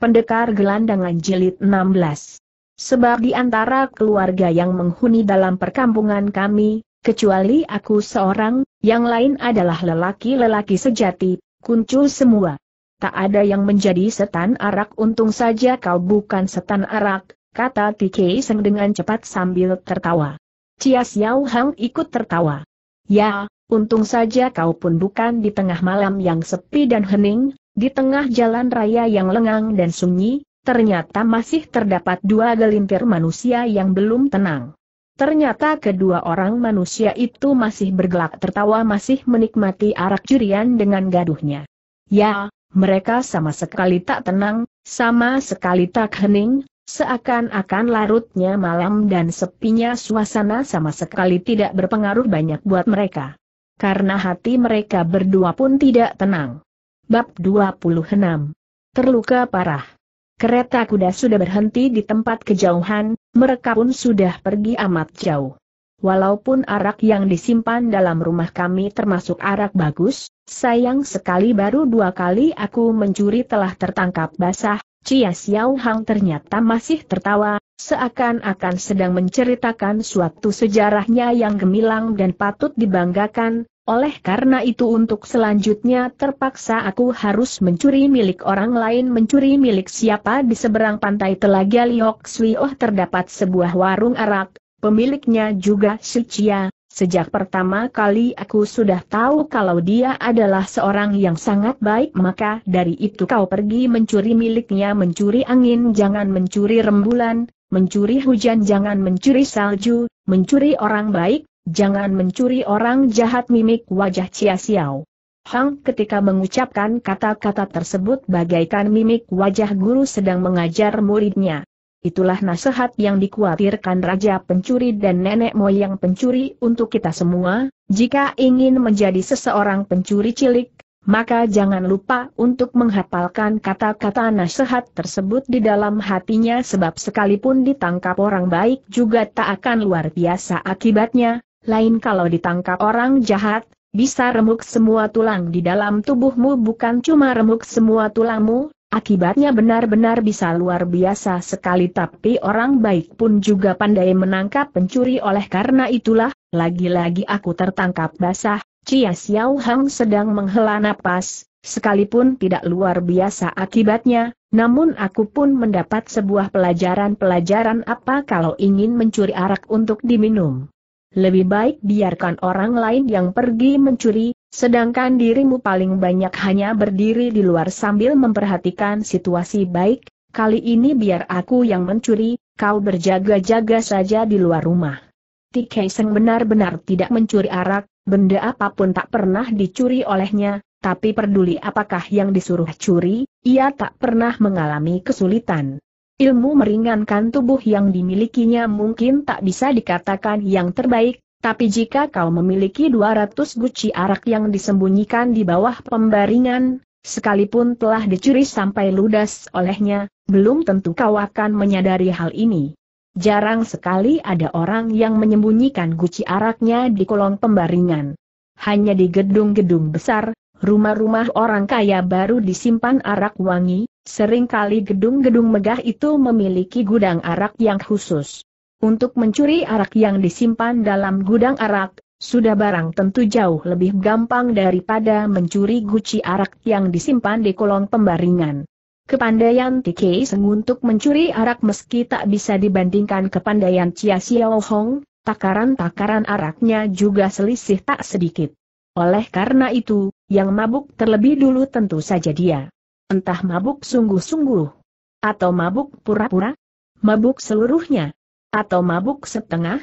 Pendekar Gelandangan Jilid 16. Sebab di antara keluarga yang menghuni dalam perkampungan kami, kecuali aku seorang, yang lain adalah lelaki-lelaki sejati, Kuncul semua. Tak ada yang menjadi setan arak untung saja kau bukan setan arak, kata Tike Seng dengan cepat sambil tertawa. Cia Xiao Hang ikut tertawa. Ya, untung saja kau pun bukan di tengah malam yang sepi dan hening, di tengah jalan raya yang lengang dan sunyi, ternyata masih terdapat dua gelintir manusia yang belum tenang. Ternyata kedua orang manusia itu masih bergelak tertawa masih menikmati arak curian dengan gaduhnya. Ya, mereka sama sekali tak tenang, sama sekali tak hening, seakan-akan larutnya malam dan sepinya suasana sama sekali tidak berpengaruh banyak buat mereka. Karena hati mereka berdua pun tidak tenang. Bab 26. Terluka parah. Kereta kuda sudah berhenti di tempat kejauhan, mereka pun sudah pergi amat jauh. Walaupun arak yang disimpan dalam rumah kami termasuk arak bagus, sayang sekali baru dua kali aku mencuri telah tertangkap basah, Cia Xiao Hang ternyata masih tertawa, seakan-akan sedang menceritakan suatu sejarahnya yang gemilang dan patut dibanggakan, oleh karena itu untuk selanjutnya terpaksa aku harus mencuri milik orang lain mencuri milik siapa di seberang pantai Telaga Liok Swioh terdapat sebuah warung arak, pemiliknya juga Sucia. Sejak pertama kali aku sudah tahu kalau dia adalah seorang yang sangat baik maka dari itu kau pergi mencuri miliknya mencuri angin jangan mencuri rembulan, mencuri hujan jangan mencuri salju, mencuri orang baik, jangan mencuri orang jahat mimik wajah Cia Xiao. Hang ketika mengucapkan kata-kata tersebut bagaikan mimik wajah guru sedang mengajar muridnya. Itulah nasihat yang dikhawatirkan Raja Pencuri dan Nenek Moyang Pencuri untuk kita semua, jika ingin menjadi seseorang pencuri cilik, maka jangan lupa untuk menghafalkan kata-kata nasihat tersebut di dalam hatinya sebab sekalipun ditangkap orang baik juga tak akan luar biasa akibatnya, lain kalau ditangkap orang jahat, bisa remuk semua tulang di dalam tubuhmu bukan cuma remuk semua tulangmu, akibatnya benar-benar bisa luar biasa sekali tapi orang baik pun juga pandai menangkap pencuri oleh karena itulah, lagi-lagi aku tertangkap basah, Cia Xiao Hang sedang menghela napas, sekalipun tidak luar biasa akibatnya, namun aku pun mendapat sebuah pelajaran-pelajaran apa kalau ingin mencuri arak untuk diminum. Lebih baik biarkan orang lain yang pergi mencuri, sedangkan dirimu paling banyak hanya berdiri di luar sambil memperhatikan situasi baik, kali ini biar aku yang mencuri, kau berjaga-jaga saja di luar rumah. Tikaiseng benar-benar tidak mencuri arak, benda apapun tak pernah dicuri olehnya, tapi peduli apakah yang disuruh curi, ia tak pernah mengalami kesulitan. Ilmu meringankan tubuh yang dimilikinya mungkin tak bisa dikatakan yang terbaik, tapi jika kau memiliki 200 guci arak yang disembunyikan di bawah pembaringan, sekalipun telah dicuri sampai ludas olehnya, belum tentu kau akan menyadari hal ini. Jarang sekali ada orang yang menyembunyikan guci araknya di kolong pembaringan. Hanya di gedung-gedung besar, Rumah-rumah orang kaya baru disimpan arak wangi, seringkali gedung-gedung megah itu memiliki gudang arak yang khusus. Untuk mencuri arak yang disimpan dalam gudang arak, sudah barang tentu jauh lebih gampang daripada mencuri guci arak yang disimpan di kolong pembaringan. Kepandaian T.K. Seng untuk mencuri arak meski tak bisa dibandingkan kepandaian Chia Xiao Hong, takaran-takaran araknya juga selisih tak sedikit. Oleh karena itu, yang mabuk terlebih dulu tentu saja dia. Entah mabuk sungguh-sungguh. Atau mabuk pura-pura. Mabuk seluruhnya. Atau mabuk setengah.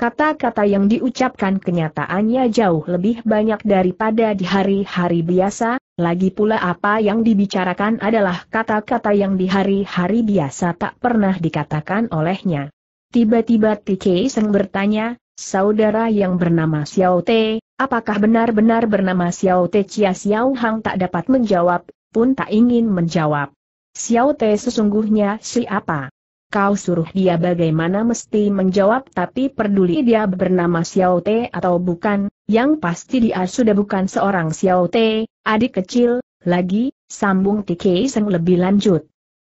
Kata-kata yang diucapkan kenyataannya jauh lebih banyak daripada di hari-hari biasa, lagi pula apa yang dibicarakan adalah kata-kata yang di hari-hari biasa tak pernah dikatakan olehnya. Tiba-tiba Tike Seng bertanya, saudara yang bernama Xiao Te, Apakah benar-benar bernama Xiao Te Chia Xiao Hang tak dapat menjawab, pun tak ingin menjawab. Xiao Te sesungguhnya siapa? Kau suruh dia bagaimana mesti menjawab tapi peduli dia bernama Xiao Te atau bukan, yang pasti dia sudah bukan seorang Xiao Te, adik kecil, lagi, sambung Tike Seng lebih lanjut.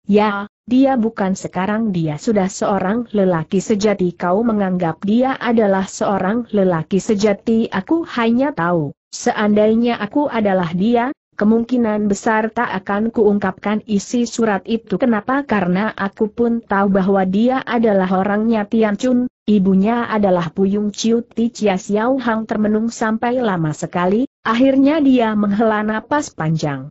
Ya, dia bukan sekarang dia sudah seorang lelaki sejati kau menganggap dia adalah seorang lelaki sejati aku hanya tahu, seandainya aku adalah dia, kemungkinan besar tak akan kuungkapkan isi surat itu kenapa karena aku pun tahu bahwa dia adalah orangnya Tian Chun, ibunya adalah Puyung Chiu Ti Chia Xiao Hang termenung sampai lama sekali, akhirnya dia menghela napas panjang.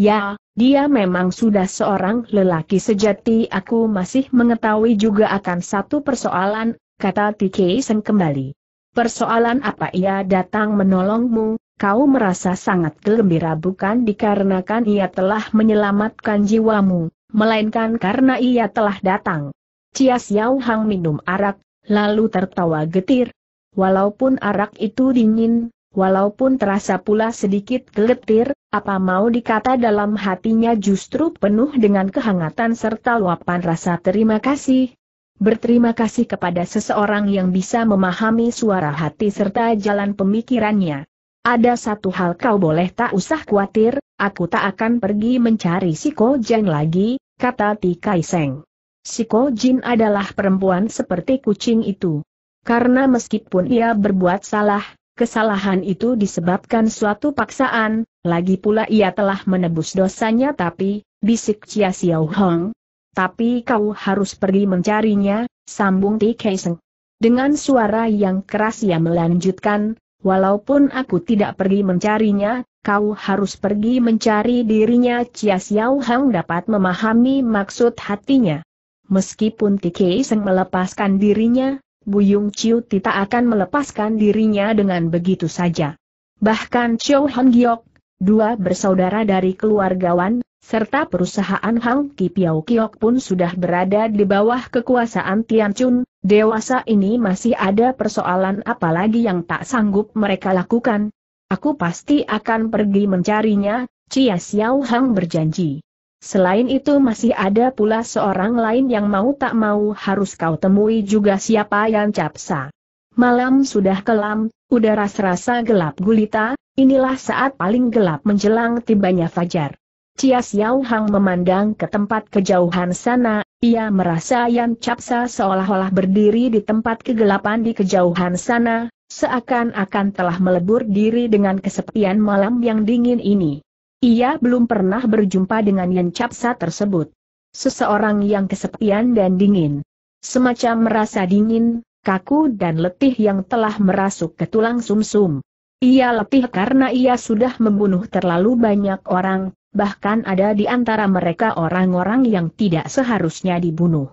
Ya, dia memang sudah seorang lelaki sejati aku masih mengetahui juga akan satu persoalan, kata Tiki Seng kembali. Persoalan apa ia datang menolongmu, kau merasa sangat gembira bukan dikarenakan ia telah menyelamatkan jiwamu, melainkan karena ia telah datang. Cia Xiao Hang minum arak, lalu tertawa getir. Walaupun arak itu dingin, Walaupun terasa pula sedikit geletir, apa mau dikata dalam hatinya justru penuh dengan kehangatan serta luapan rasa terima kasih. Berterima kasih kepada seseorang yang bisa memahami suara hati serta jalan pemikirannya. Ada satu hal kau boleh tak usah khawatir, aku tak akan pergi mencari si Ko Jin lagi, kata Ti Kaiseng. Si Ko Jin adalah perempuan seperti kucing itu. Karena meskipun ia berbuat salah, Kesalahan itu disebabkan suatu paksaan, lagi pula ia telah menebus dosanya tapi, bisik Chia Xiao Hong. Tapi kau harus pergi mencarinya, sambung Ti Kaiseng. Dengan suara yang keras ia melanjutkan, walaupun aku tidak pergi mencarinya, kau harus pergi mencari dirinya Chia Xiao Hong dapat memahami maksud hatinya. Meskipun Ti Kaiseng melepaskan dirinya, Buyung Chiu tidak akan melepaskan dirinya dengan begitu saja. Bahkan Chow Hong Giok, dua bersaudara dari keluargawan, serta perusahaan Hang Ki Piao Kiok pun sudah berada di bawah kekuasaan Tian Chun, dewasa ini masih ada persoalan apalagi yang tak sanggup mereka lakukan. Aku pasti akan pergi mencarinya, Chia Xiao Hang berjanji. Selain itu masih ada pula seorang lain yang mau tak mau harus kau temui juga siapa yang capsa. Malam sudah kelam, udara serasa gelap gulita, inilah saat paling gelap menjelang tibanya fajar. Cia Xiao Hang memandang ke tempat kejauhan sana, ia merasa yang Capsa seolah-olah berdiri di tempat kegelapan di kejauhan sana, seakan-akan telah melebur diri dengan kesepian malam yang dingin ini. Ia belum pernah berjumpa dengan Yan Capsa tersebut. Seseorang yang kesepian dan dingin. Semacam merasa dingin, kaku dan letih yang telah merasuk ke tulang sumsum. Ia letih karena ia sudah membunuh terlalu banyak orang, bahkan ada di antara mereka orang-orang yang tidak seharusnya dibunuh.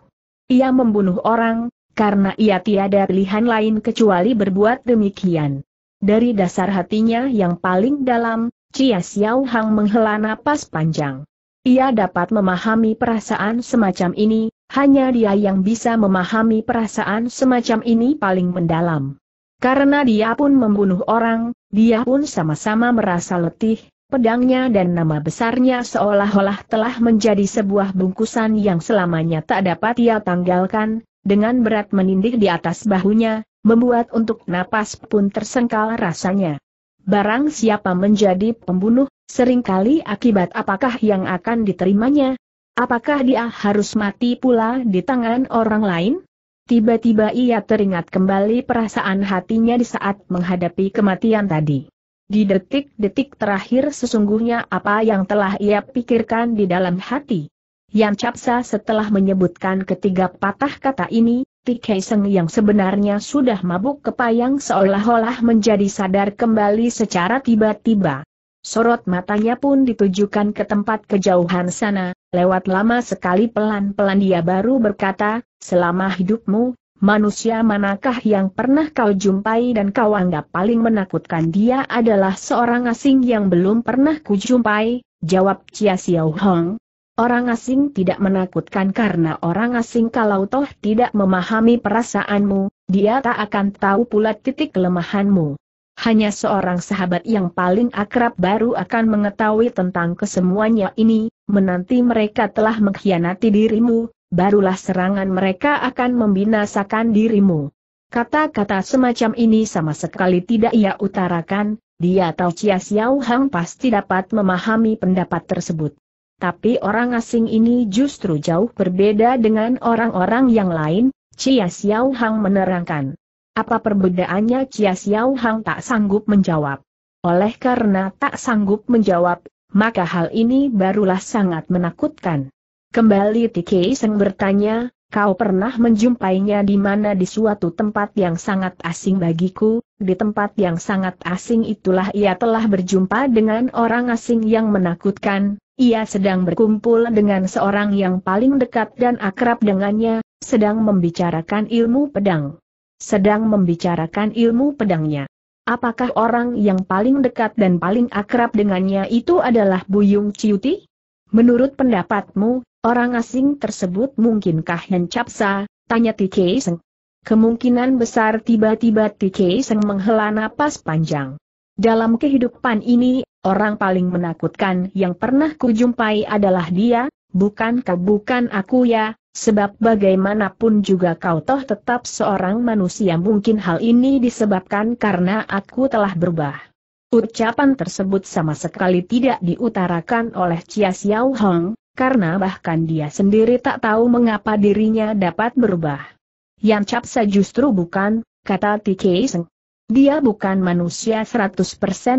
Ia membunuh orang, karena ia tiada pilihan lain kecuali berbuat demikian. Dari dasar hatinya yang paling dalam, Cia Xiao Hang menghela napas panjang. Ia dapat memahami perasaan semacam ini, hanya dia yang bisa memahami perasaan semacam ini paling mendalam. Karena dia pun membunuh orang, dia pun sama-sama merasa letih, pedangnya dan nama besarnya seolah-olah telah menjadi sebuah bungkusan yang selamanya tak dapat ia tanggalkan, dengan berat menindih di atas bahunya, membuat untuk napas pun tersengkal rasanya barang siapa menjadi pembunuh, seringkali akibat apakah yang akan diterimanya? Apakah dia harus mati pula di tangan orang lain? Tiba-tiba ia teringat kembali perasaan hatinya di saat menghadapi kematian tadi. Di detik-detik terakhir sesungguhnya apa yang telah ia pikirkan di dalam hati. Yang Capsa setelah menyebutkan ketiga patah kata ini, Kaiseng yang sebenarnya sudah mabuk kepayang seolah-olah menjadi sadar kembali secara tiba-tiba. Sorot matanya pun ditujukan ke tempat kejauhan sana, lewat lama sekali pelan-pelan dia baru berkata, selama hidupmu, manusia manakah yang pernah kau jumpai dan kau anggap paling menakutkan dia adalah seorang asing yang belum pernah kujumpai, jawab Chia Xiao Hong, Orang asing tidak menakutkan karena orang asing kalau toh tidak memahami perasaanmu, dia tak akan tahu pula titik kelemahanmu. Hanya seorang sahabat yang paling akrab baru akan mengetahui tentang kesemuanya ini, menanti mereka telah mengkhianati dirimu, barulah serangan mereka akan membinasakan dirimu. Kata-kata semacam ini sama sekali tidak ia utarakan, dia tahu Chia Xiao Hang pasti dapat memahami pendapat tersebut tapi orang asing ini justru jauh berbeda dengan orang-orang yang lain, Chia Xiao Hang menerangkan. Apa perbedaannya Chia Xiao Hang tak sanggup menjawab. Oleh karena tak sanggup menjawab, maka hal ini barulah sangat menakutkan. Kembali Tiki Seng bertanya, kau pernah menjumpainya di mana di suatu tempat yang sangat asing bagiku, di tempat yang sangat asing itulah ia telah berjumpa dengan orang asing yang menakutkan, ia sedang berkumpul dengan seorang yang paling dekat dan akrab dengannya, sedang membicarakan ilmu pedang. Sedang membicarakan ilmu pedangnya. Apakah orang yang paling dekat dan paling akrab dengannya itu adalah Buyung Ciuti? Menurut pendapatmu, orang asing tersebut mungkinkah Hen Capsa? Tanya Tike Seng. Kemungkinan besar tiba-tiba Tike Seng menghela napas panjang. Dalam kehidupan ini, orang paling menakutkan yang pernah kujumpai adalah dia, bukan kau bukan aku ya, sebab bagaimanapun juga kau toh tetap seorang manusia mungkin hal ini disebabkan karena aku telah berubah. Ucapan tersebut sama sekali tidak diutarakan oleh Chia Xiao Hong, karena bahkan dia sendiri tak tahu mengapa dirinya dapat berubah. Yang capsa justru bukan, kata Tiki Seng. Dia bukan manusia 100%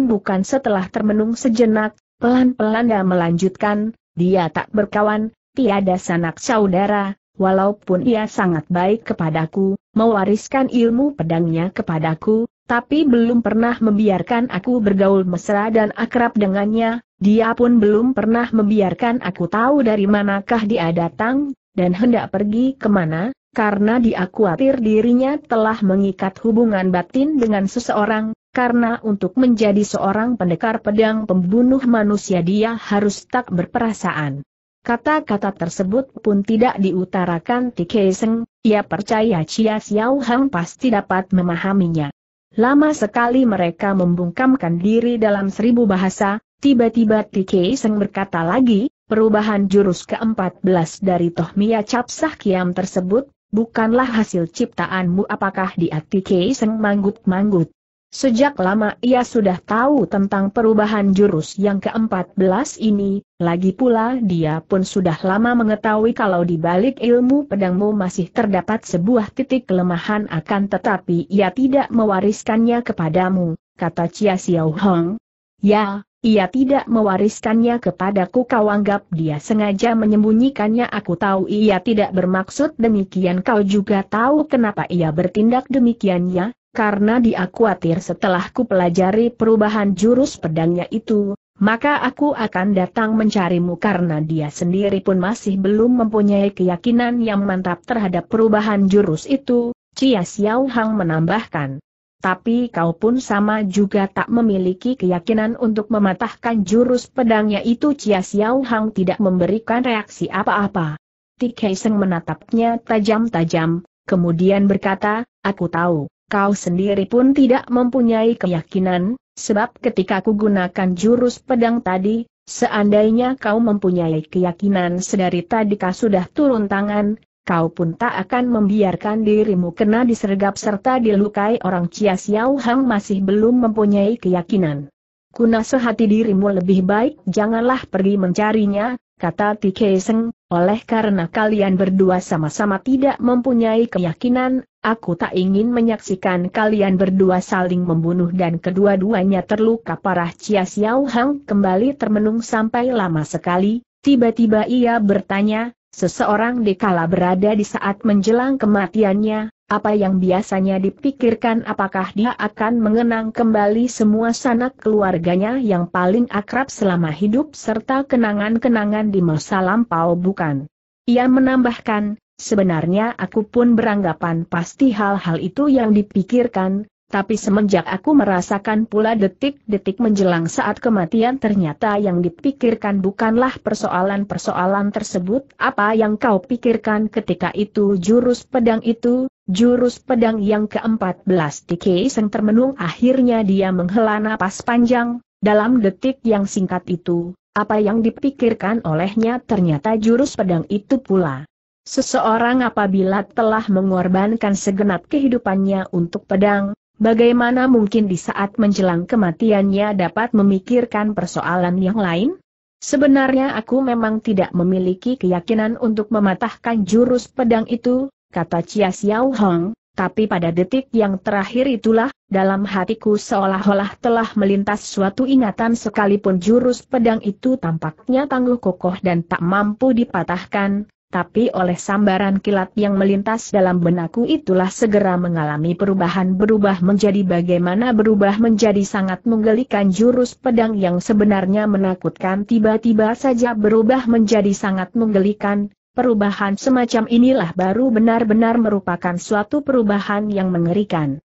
bukan setelah termenung sejenak, pelan-pelan dia melanjutkan, dia tak berkawan, tiada sanak saudara, walaupun ia sangat baik kepadaku, mewariskan ilmu pedangnya kepadaku, tapi belum pernah membiarkan aku bergaul mesra dan akrab dengannya, dia pun belum pernah membiarkan aku tahu dari manakah dia datang, dan hendak pergi kemana, karena dia khawatir dirinya telah mengikat hubungan batin dengan seseorang, karena untuk menjadi seorang pendekar pedang pembunuh manusia dia harus tak berperasaan. Kata-kata tersebut pun tidak diutarakan Tikeseng, Seng, ia percaya Chia Xiao Hang pasti dapat memahaminya. Lama sekali mereka membungkamkan diri dalam seribu bahasa, tiba-tiba Tikeseng Seng berkata lagi, perubahan jurus ke-14 dari Tohmia Cap Kiam tersebut, Bukanlah hasil ciptaanmu apakah di hati Keiseng manggut-manggut. Sejak lama ia sudah tahu tentang perubahan jurus yang ke-14 ini, lagi pula dia pun sudah lama mengetahui kalau di balik ilmu pedangmu masih terdapat sebuah titik kelemahan akan tetapi ia tidak mewariskannya kepadamu, kata Chia Xiao Hong. Ya, ia tidak mewariskannya kepadaku kau anggap dia sengaja menyembunyikannya aku tahu ia tidak bermaksud demikian kau juga tahu kenapa ia bertindak demikiannya, karena dia khawatir setelah ku pelajari perubahan jurus pedangnya itu, maka aku akan datang mencarimu karena dia sendiri pun masih belum mempunyai keyakinan yang mantap terhadap perubahan jurus itu, Cia Xiao Hang menambahkan tapi kau pun sama juga tak memiliki keyakinan untuk mematahkan jurus pedangnya itu Chia Xiao Hang tidak memberikan reaksi apa-apa. Tikai Seng menatapnya tajam-tajam, kemudian berkata, aku tahu, kau sendiri pun tidak mempunyai keyakinan, sebab ketika aku gunakan jurus pedang tadi, seandainya kau mempunyai keyakinan sedari tadi kau sudah turun tangan, kau pun tak akan membiarkan dirimu kena disergap serta dilukai orang Cia Xiao Hang masih belum mempunyai keyakinan. Kuna sehati dirimu lebih baik janganlah pergi mencarinya, kata Tike Seng, oleh karena kalian berdua sama-sama tidak mempunyai keyakinan, aku tak ingin menyaksikan kalian berdua saling membunuh dan kedua-duanya terluka parah Cia Xiao Hang kembali termenung sampai lama sekali, tiba-tiba ia bertanya, Seseorang dikala berada di saat menjelang kematiannya, apa yang biasanya dipikirkan apakah dia akan mengenang kembali semua sanak keluarganya yang paling akrab selama hidup serta kenangan-kenangan di masa lampau bukan. Ia menambahkan, sebenarnya aku pun beranggapan pasti hal-hal itu yang dipikirkan, tapi semenjak aku merasakan pula detik-detik menjelang saat kematian ternyata yang dipikirkan bukanlah persoalan-persoalan tersebut. Apa yang kau pikirkan ketika itu jurus pedang itu, jurus pedang yang ke-14 di Keiseng termenung akhirnya dia menghela napas panjang, dalam detik yang singkat itu, apa yang dipikirkan olehnya ternyata jurus pedang itu pula. Seseorang apabila telah mengorbankan segenap kehidupannya untuk pedang, Bagaimana mungkin di saat menjelang kematiannya dapat memikirkan persoalan yang lain? Sebenarnya aku memang tidak memiliki keyakinan untuk mematahkan jurus pedang itu, kata Chia Xiao Hong, tapi pada detik yang terakhir itulah, dalam hatiku seolah-olah telah melintas suatu ingatan sekalipun jurus pedang itu tampaknya tangguh kokoh dan tak mampu dipatahkan, tapi oleh sambaran kilat yang melintas dalam benakku itulah segera mengalami perubahan berubah menjadi bagaimana berubah menjadi sangat menggelikan jurus pedang yang sebenarnya menakutkan tiba-tiba saja berubah menjadi sangat menggelikan, perubahan semacam inilah baru benar-benar merupakan suatu perubahan yang mengerikan.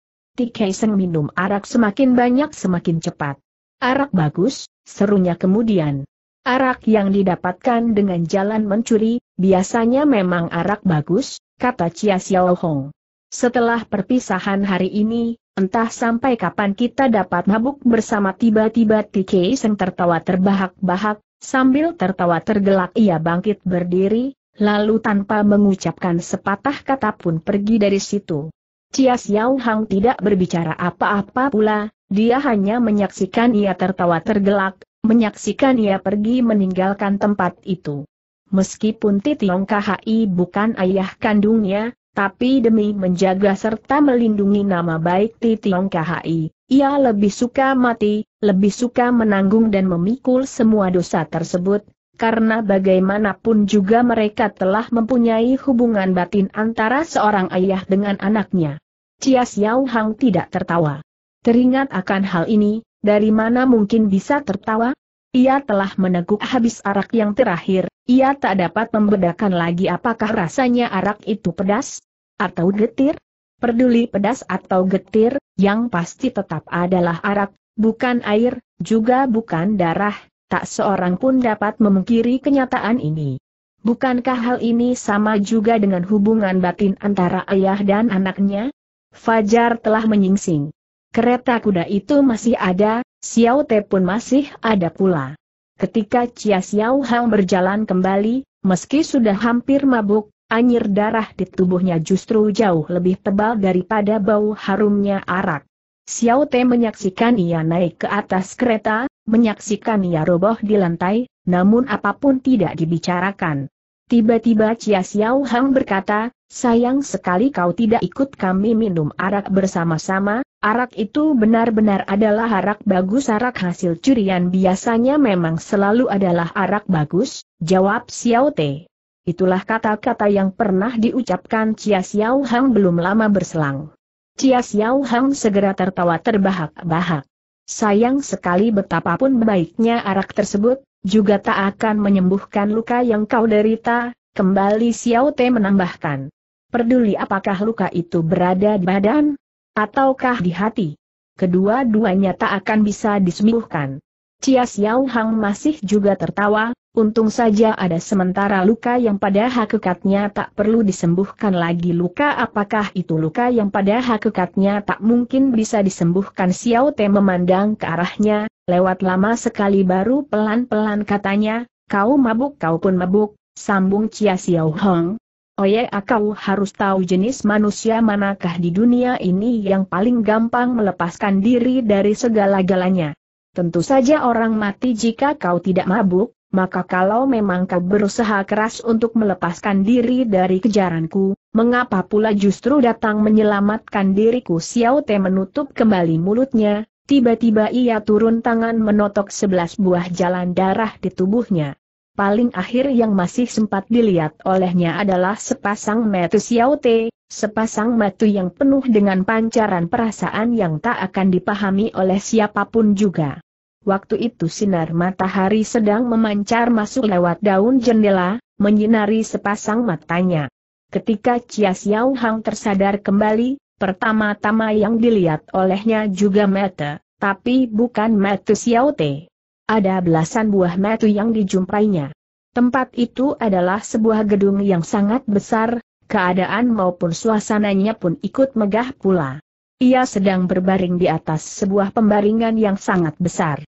seng minum arak semakin banyak semakin cepat. Arak bagus, serunya kemudian. Arak yang didapatkan dengan jalan mencuri, biasanya memang arak bagus, kata Chia Xiao Hong. Setelah perpisahan hari ini, entah sampai kapan kita dapat mabuk bersama tiba-tiba TK Seng tertawa terbahak-bahak, sambil tertawa tergelak ia bangkit berdiri, lalu tanpa mengucapkan sepatah kata pun pergi dari situ. Chia Xiao Hong tidak berbicara apa-apa pula, dia hanya menyaksikan ia tertawa tergelak, menyaksikan ia pergi meninggalkan tempat itu. Meskipun Titiong KHI bukan ayah kandungnya, tapi demi menjaga serta melindungi nama baik Titiong KHI, ia lebih suka mati, lebih suka menanggung dan memikul semua dosa tersebut, karena bagaimanapun juga mereka telah mempunyai hubungan batin antara seorang ayah dengan anaknya. Cia Xiao Hang tidak tertawa. Teringat akan hal ini, dari mana mungkin bisa tertawa? Ia telah meneguk habis arak yang terakhir, ia tak dapat membedakan lagi apakah rasanya arak itu pedas? Atau getir? Peduli pedas atau getir, yang pasti tetap adalah arak, bukan air, juga bukan darah, tak seorang pun dapat memungkiri kenyataan ini. Bukankah hal ini sama juga dengan hubungan batin antara ayah dan anaknya? Fajar telah menyingsing. Kereta kuda itu masih ada, Xiao Te pun masih ada pula. Ketika Chia Xiao Hang berjalan kembali, meski sudah hampir mabuk, anyir darah di tubuhnya justru jauh lebih tebal daripada bau harumnya arak. Xiao Te menyaksikan ia naik ke atas kereta, menyaksikan ia roboh di lantai, namun apapun tidak dibicarakan. Tiba-tiba Chia Xiao Hang berkata, Sayang sekali kau tidak ikut kami minum arak bersama-sama, arak itu benar-benar adalah arak bagus arak hasil curian biasanya memang selalu adalah arak bagus, jawab Xiao Te. Itulah kata-kata yang pernah diucapkan Chia Xiao Hang belum lama berselang. Chia Xiao Hang segera tertawa terbahak-bahak. Sayang sekali betapapun baiknya arak tersebut, juga tak akan menyembuhkan luka yang kau derita, kembali Xiao Te menambahkan. Peduli apakah luka itu berada di badan? Ataukah di hati? Kedua-duanya tak akan bisa disembuhkan. Cia Xiao Hang masih juga tertawa, untung saja ada sementara luka yang pada hakikatnya tak perlu disembuhkan lagi luka apakah itu luka yang pada hakikatnya tak mungkin bisa disembuhkan Xiao Te memandang ke arahnya, lewat lama sekali baru pelan-pelan katanya, kau mabuk kau pun mabuk, sambung Cia Xiao Hang, Oye oh ya, kau harus tahu jenis manusia manakah di dunia ini yang paling gampang melepaskan diri dari segala galanya. Tentu saja orang mati jika kau tidak mabuk, maka kalau memang kau berusaha keras untuk melepaskan diri dari kejaranku, mengapa pula justru datang menyelamatkan diriku Xiao Te menutup kembali mulutnya, tiba-tiba ia turun tangan menotok sebelas buah jalan darah di tubuhnya. Paling akhir yang masih sempat dilihat olehnya adalah sepasang metu siaute, sepasang metu yang penuh dengan pancaran perasaan yang tak akan dipahami oleh siapapun juga. Waktu itu sinar matahari sedang memancar masuk lewat daun jendela, menyinari sepasang matanya. Ketika Chia Xiao Hang tersadar kembali, pertama-tama yang dilihat olehnya juga mata, tapi bukan mata Xiao Te. Ada belasan buah metu yang dijumpainya. Tempat itu adalah sebuah gedung yang sangat besar, keadaan maupun suasananya pun ikut megah pula. Ia sedang berbaring di atas sebuah pembaringan yang sangat besar.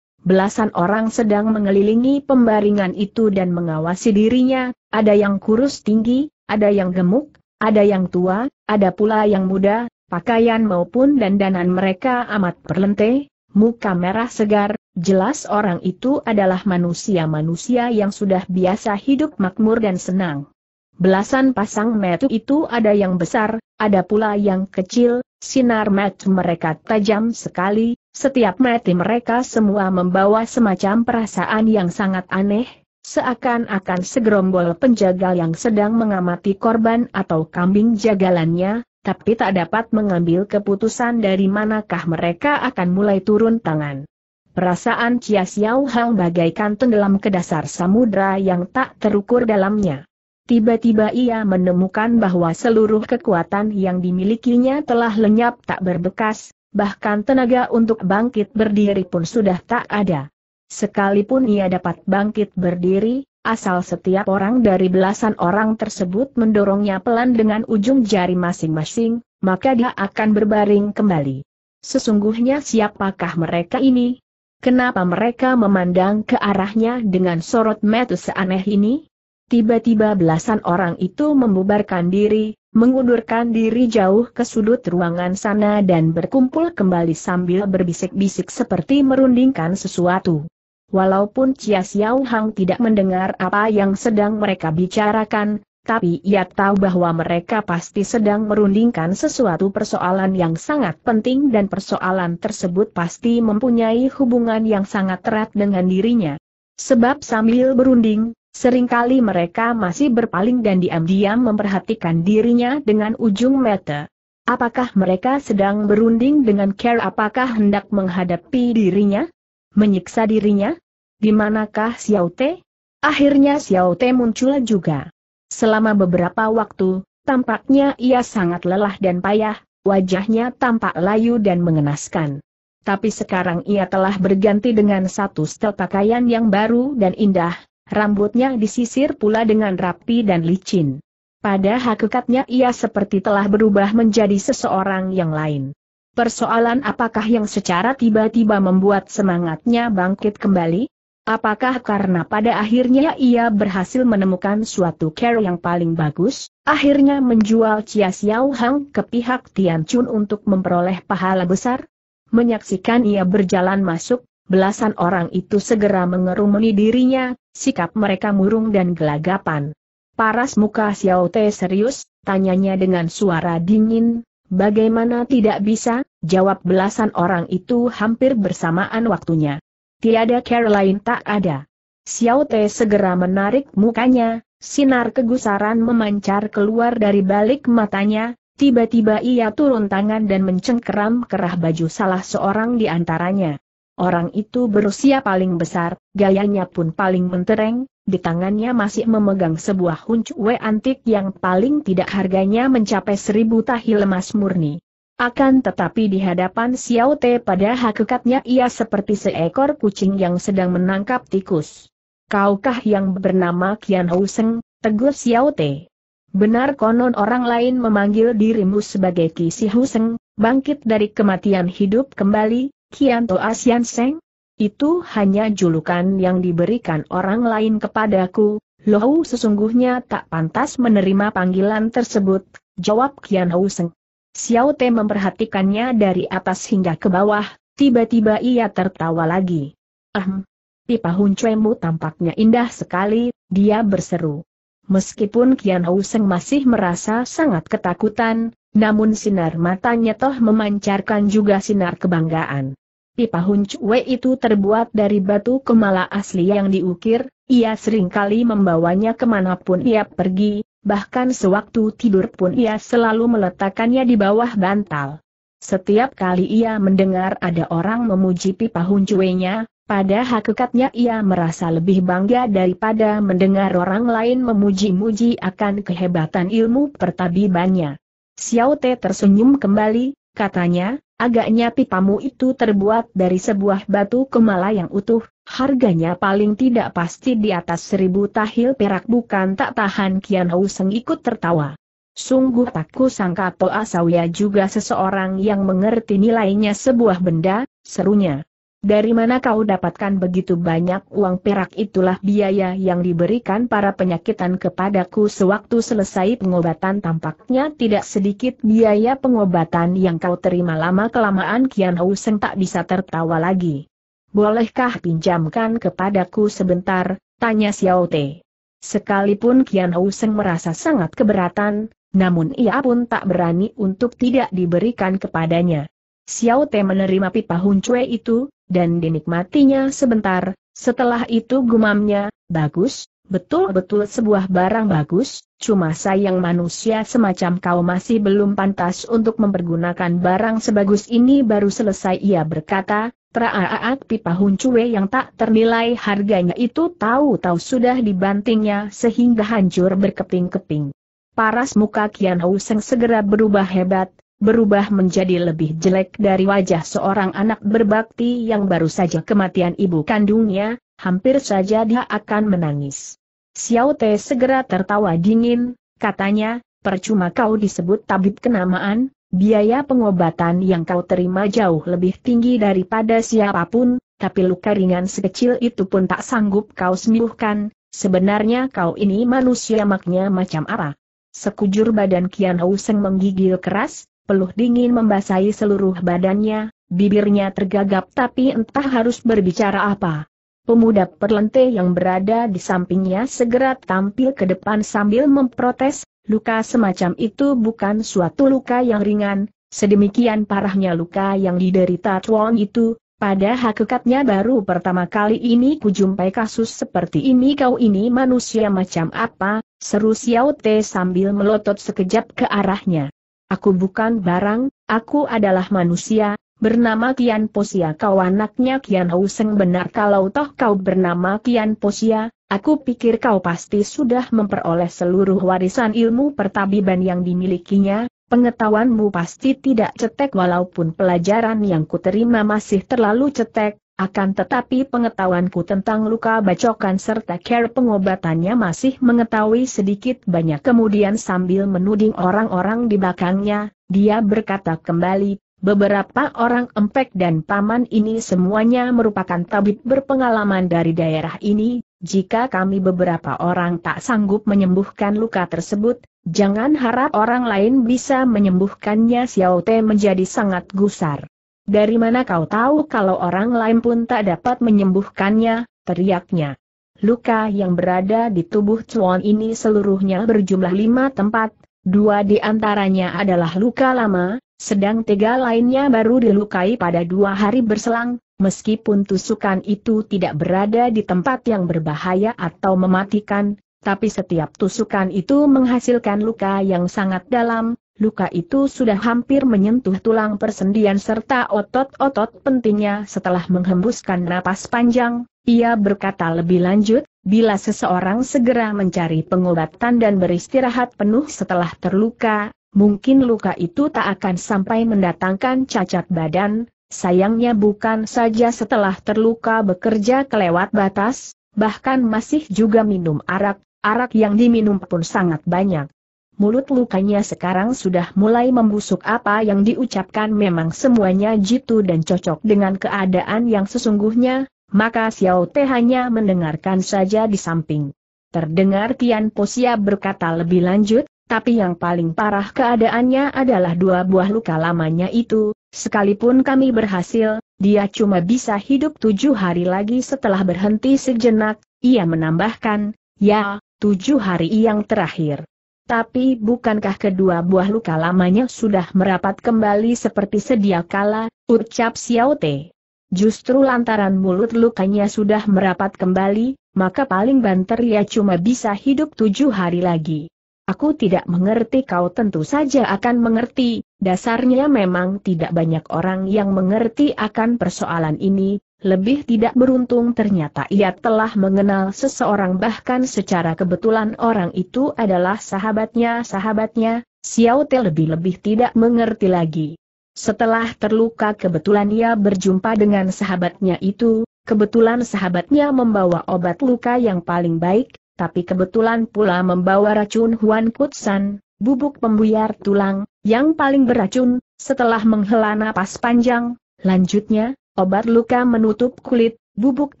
Belasan orang sedang mengelilingi pembaringan itu dan mengawasi dirinya, ada yang kurus tinggi, ada yang gemuk, ada yang tua, ada pula yang muda, pakaian maupun dandanan mereka amat perlente, muka merah segar, Jelas orang itu adalah manusia-manusia yang sudah biasa hidup makmur dan senang. Belasan pasang metu itu ada yang besar, ada pula yang kecil, sinar metu mereka tajam sekali, setiap mati mereka semua membawa semacam perasaan yang sangat aneh, seakan-akan segerombol penjagal yang sedang mengamati korban atau kambing jagalannya, tapi tak dapat mengambil keputusan dari manakah mereka akan mulai turun tangan. Perasaan Chia Xiao Hang bagaikan tenggelam ke dasar samudra yang tak terukur dalamnya. Tiba-tiba ia menemukan bahwa seluruh kekuatan yang dimilikinya telah lenyap tak berbekas, bahkan tenaga untuk bangkit berdiri pun sudah tak ada. Sekalipun ia dapat bangkit berdiri, asal setiap orang dari belasan orang tersebut mendorongnya pelan dengan ujung jari masing-masing, maka dia akan berbaring kembali. Sesungguhnya siapakah mereka ini? Kenapa mereka memandang ke arahnya dengan sorot mata seaneh ini? Tiba-tiba belasan orang itu membubarkan diri, mengundurkan diri jauh ke sudut ruangan sana dan berkumpul kembali sambil berbisik-bisik seperti merundingkan sesuatu. Walaupun Chia Xiao Hang tidak mendengar apa yang sedang mereka bicarakan, tapi ia tahu bahwa mereka pasti sedang merundingkan sesuatu persoalan yang sangat penting dan persoalan tersebut pasti mempunyai hubungan yang sangat erat dengan dirinya. Sebab sambil berunding, seringkali mereka masih berpaling dan diam-diam memperhatikan dirinya dengan ujung mata. Apakah mereka sedang berunding dengan care apakah hendak menghadapi dirinya? Menyiksa dirinya? Di manakah Xiao Te? Akhirnya Xiao Te muncul juga. Selama beberapa waktu, tampaknya ia sangat lelah dan payah, wajahnya tampak layu dan mengenaskan. Tapi sekarang ia telah berganti dengan satu stel pakaian yang baru dan indah, rambutnya disisir pula dengan rapi dan licin. Pada hakikatnya ia seperti telah berubah menjadi seseorang yang lain. Persoalan apakah yang secara tiba-tiba membuat semangatnya bangkit kembali? Apakah karena pada akhirnya ia berhasil menemukan suatu care yang paling bagus, akhirnya menjual Chia Xiao Hang ke pihak Tian Chun untuk memperoleh pahala besar? Menyaksikan ia berjalan masuk, belasan orang itu segera mengerumuni dirinya, sikap mereka murung dan gelagapan. Paras muka Xiao Te serius, tanyanya dengan suara dingin, bagaimana tidak bisa, jawab belasan orang itu hampir bersamaan waktunya tiada Caroline tak ada. Xiao Te segera menarik mukanya, sinar kegusaran memancar keluar dari balik matanya, tiba-tiba ia turun tangan dan mencengkeram kerah baju salah seorang di antaranya. Orang itu berusia paling besar, gayanya pun paling mentereng, di tangannya masih memegang sebuah huncuwe antik yang paling tidak harganya mencapai seribu tahil emas murni. Akan tetapi di hadapan Xiao Te pada hakikatnya ia seperti seekor kucing yang sedang menangkap tikus. Kaukah yang bernama Qian Hou Seng, tegur Xiao Te. Benar konon orang lain memanggil dirimu sebagai Qi Si Seng, bangkit dari kematian hidup kembali, Qian To Asian Seng? Itu hanya julukan yang diberikan orang lain kepadaku, Lohu sesungguhnya tak pantas menerima panggilan tersebut, jawab Qian Hou Seng. Xiao Te memperhatikannya dari atas hingga ke bawah, tiba-tiba ia tertawa lagi. Ahem. Pipa huncuemu tampaknya indah sekali, dia berseru. Meskipun Kian Houseng masih merasa sangat ketakutan, namun sinar matanya toh memancarkan juga sinar kebanggaan. Pipa Hunchwe itu terbuat dari batu kemala asli yang diukir, ia seringkali membawanya kemanapun ia pergi, bahkan sewaktu tidur pun ia selalu meletakkannya di bawah bantal. Setiap kali ia mendengar ada orang memuji pipa huncuenya, pada hakikatnya ia merasa lebih bangga daripada mendengar orang lain memuji-muji akan kehebatan ilmu pertabibannya. Xiao Te tersenyum kembali, Katanya, agaknya pipamu itu terbuat dari sebuah batu kemala yang utuh, harganya paling tidak pasti di atas seribu tahil perak bukan tak tahan Kian Hou Seng ikut tertawa. Sungguh tak kusangka Toa Sawya juga seseorang yang mengerti nilainya sebuah benda, serunya. Dari mana kau dapatkan begitu banyak uang perak itulah biaya yang diberikan para penyakitan kepadaku sewaktu selesai pengobatan tampaknya tidak sedikit biaya pengobatan yang kau terima lama-kelamaan Kian Hou Seng tak bisa tertawa lagi. Bolehkah pinjamkan kepadaku sebentar, tanya Xiao Te. Sekalipun Kian Hou Seng merasa sangat keberatan, namun ia pun tak berani untuk tidak diberikan kepadanya. Xiao Te menerima pipa huncue itu, dan dinikmatinya sebentar, setelah itu gumamnya, bagus, betul-betul sebuah barang bagus, cuma sayang manusia semacam kau masih belum pantas untuk mempergunakan barang sebagus ini baru selesai ia berkata, Traaat pipa huncuwe yang tak ternilai harganya itu tahu-tahu sudah dibantingnya sehingga hancur berkeping-keping. Paras muka Kian Hou Seng segera berubah hebat, berubah menjadi lebih jelek dari wajah seorang anak berbakti yang baru saja kematian ibu kandungnya, hampir saja dia akan menangis. Xiao Te segera tertawa dingin, katanya, percuma kau disebut tabib kenamaan, biaya pengobatan yang kau terima jauh lebih tinggi daripada siapapun, tapi luka ringan sekecil itu pun tak sanggup kau sembuhkan, sebenarnya kau ini manusia maknya macam apa. Sekujur badan Kian Houseng menggigil keras, peluh dingin membasahi seluruh badannya, bibirnya tergagap tapi entah harus berbicara apa. Pemuda perlente yang berada di sampingnya segera tampil ke depan sambil memprotes, luka semacam itu bukan suatu luka yang ringan, sedemikian parahnya luka yang diderita Tuan itu, pada hakikatnya baru pertama kali ini kujumpai kasus seperti ini kau ini manusia macam apa, seru Xiao Te sambil melotot sekejap ke arahnya. Aku bukan barang, aku adalah manusia, bernama Kian Posia kau anaknya Kian Houseng benar kalau toh kau bernama Kian Posia, aku pikir kau pasti sudah memperoleh seluruh warisan ilmu pertabiban yang dimilikinya, pengetahuanmu pasti tidak cetek walaupun pelajaran yang kuterima masih terlalu cetek, akan tetapi pengetahuanku tentang luka bacokan serta care pengobatannya masih mengetahui sedikit banyak. Kemudian sambil menuding orang-orang di belakangnya, dia berkata kembali, beberapa orang empek dan paman ini semuanya merupakan tabib berpengalaman dari daerah ini, jika kami beberapa orang tak sanggup menyembuhkan luka tersebut, jangan harap orang lain bisa menyembuhkannya Xiao Te menjadi sangat gusar. Dari mana kau tahu kalau orang lain pun tak dapat menyembuhkannya, teriaknya. Luka yang berada di tubuh Chuan ini seluruhnya berjumlah lima tempat, dua di antaranya adalah luka lama, sedang tiga lainnya baru dilukai pada dua hari berselang, meskipun tusukan itu tidak berada di tempat yang berbahaya atau mematikan, tapi setiap tusukan itu menghasilkan luka yang sangat dalam, Luka itu sudah hampir menyentuh tulang persendian serta otot-otot pentingnya setelah menghembuskan napas panjang, ia berkata lebih lanjut, bila seseorang segera mencari pengobatan dan beristirahat penuh setelah terluka, mungkin luka itu tak akan sampai mendatangkan cacat badan, sayangnya bukan saja setelah terluka bekerja kelewat batas, bahkan masih juga minum arak, arak yang diminum pun sangat banyak mulut lukanya sekarang sudah mulai membusuk apa yang diucapkan memang semuanya jitu dan cocok dengan keadaan yang sesungguhnya, maka Xiao Te hanya mendengarkan saja di samping. Terdengar Tian Po Posia berkata lebih lanjut, tapi yang paling parah keadaannya adalah dua buah luka lamanya itu, sekalipun kami berhasil, dia cuma bisa hidup tujuh hari lagi setelah berhenti sejenak, ia menambahkan, ya, tujuh hari yang terakhir. Tapi bukankah kedua buah luka lamanya sudah merapat kembali seperti sedia kala, ucap Xiao Te. Justru lantaran mulut lukanya sudah merapat kembali, maka paling banter ia cuma bisa hidup tujuh hari lagi. Aku tidak mengerti kau tentu saja akan mengerti, dasarnya memang tidak banyak orang yang mengerti akan persoalan ini, lebih tidak beruntung ternyata ia telah mengenal seseorang bahkan secara kebetulan orang itu adalah sahabatnya-sahabatnya, Xiao Te lebih-lebih tidak mengerti lagi. Setelah terluka kebetulan ia berjumpa dengan sahabatnya itu, kebetulan sahabatnya membawa obat luka yang paling baik, tapi kebetulan pula membawa racun Huan Kutsan, bubuk pembuyar tulang, yang paling beracun, setelah menghela napas panjang, lanjutnya, Obat luka menutup kulit, bubuk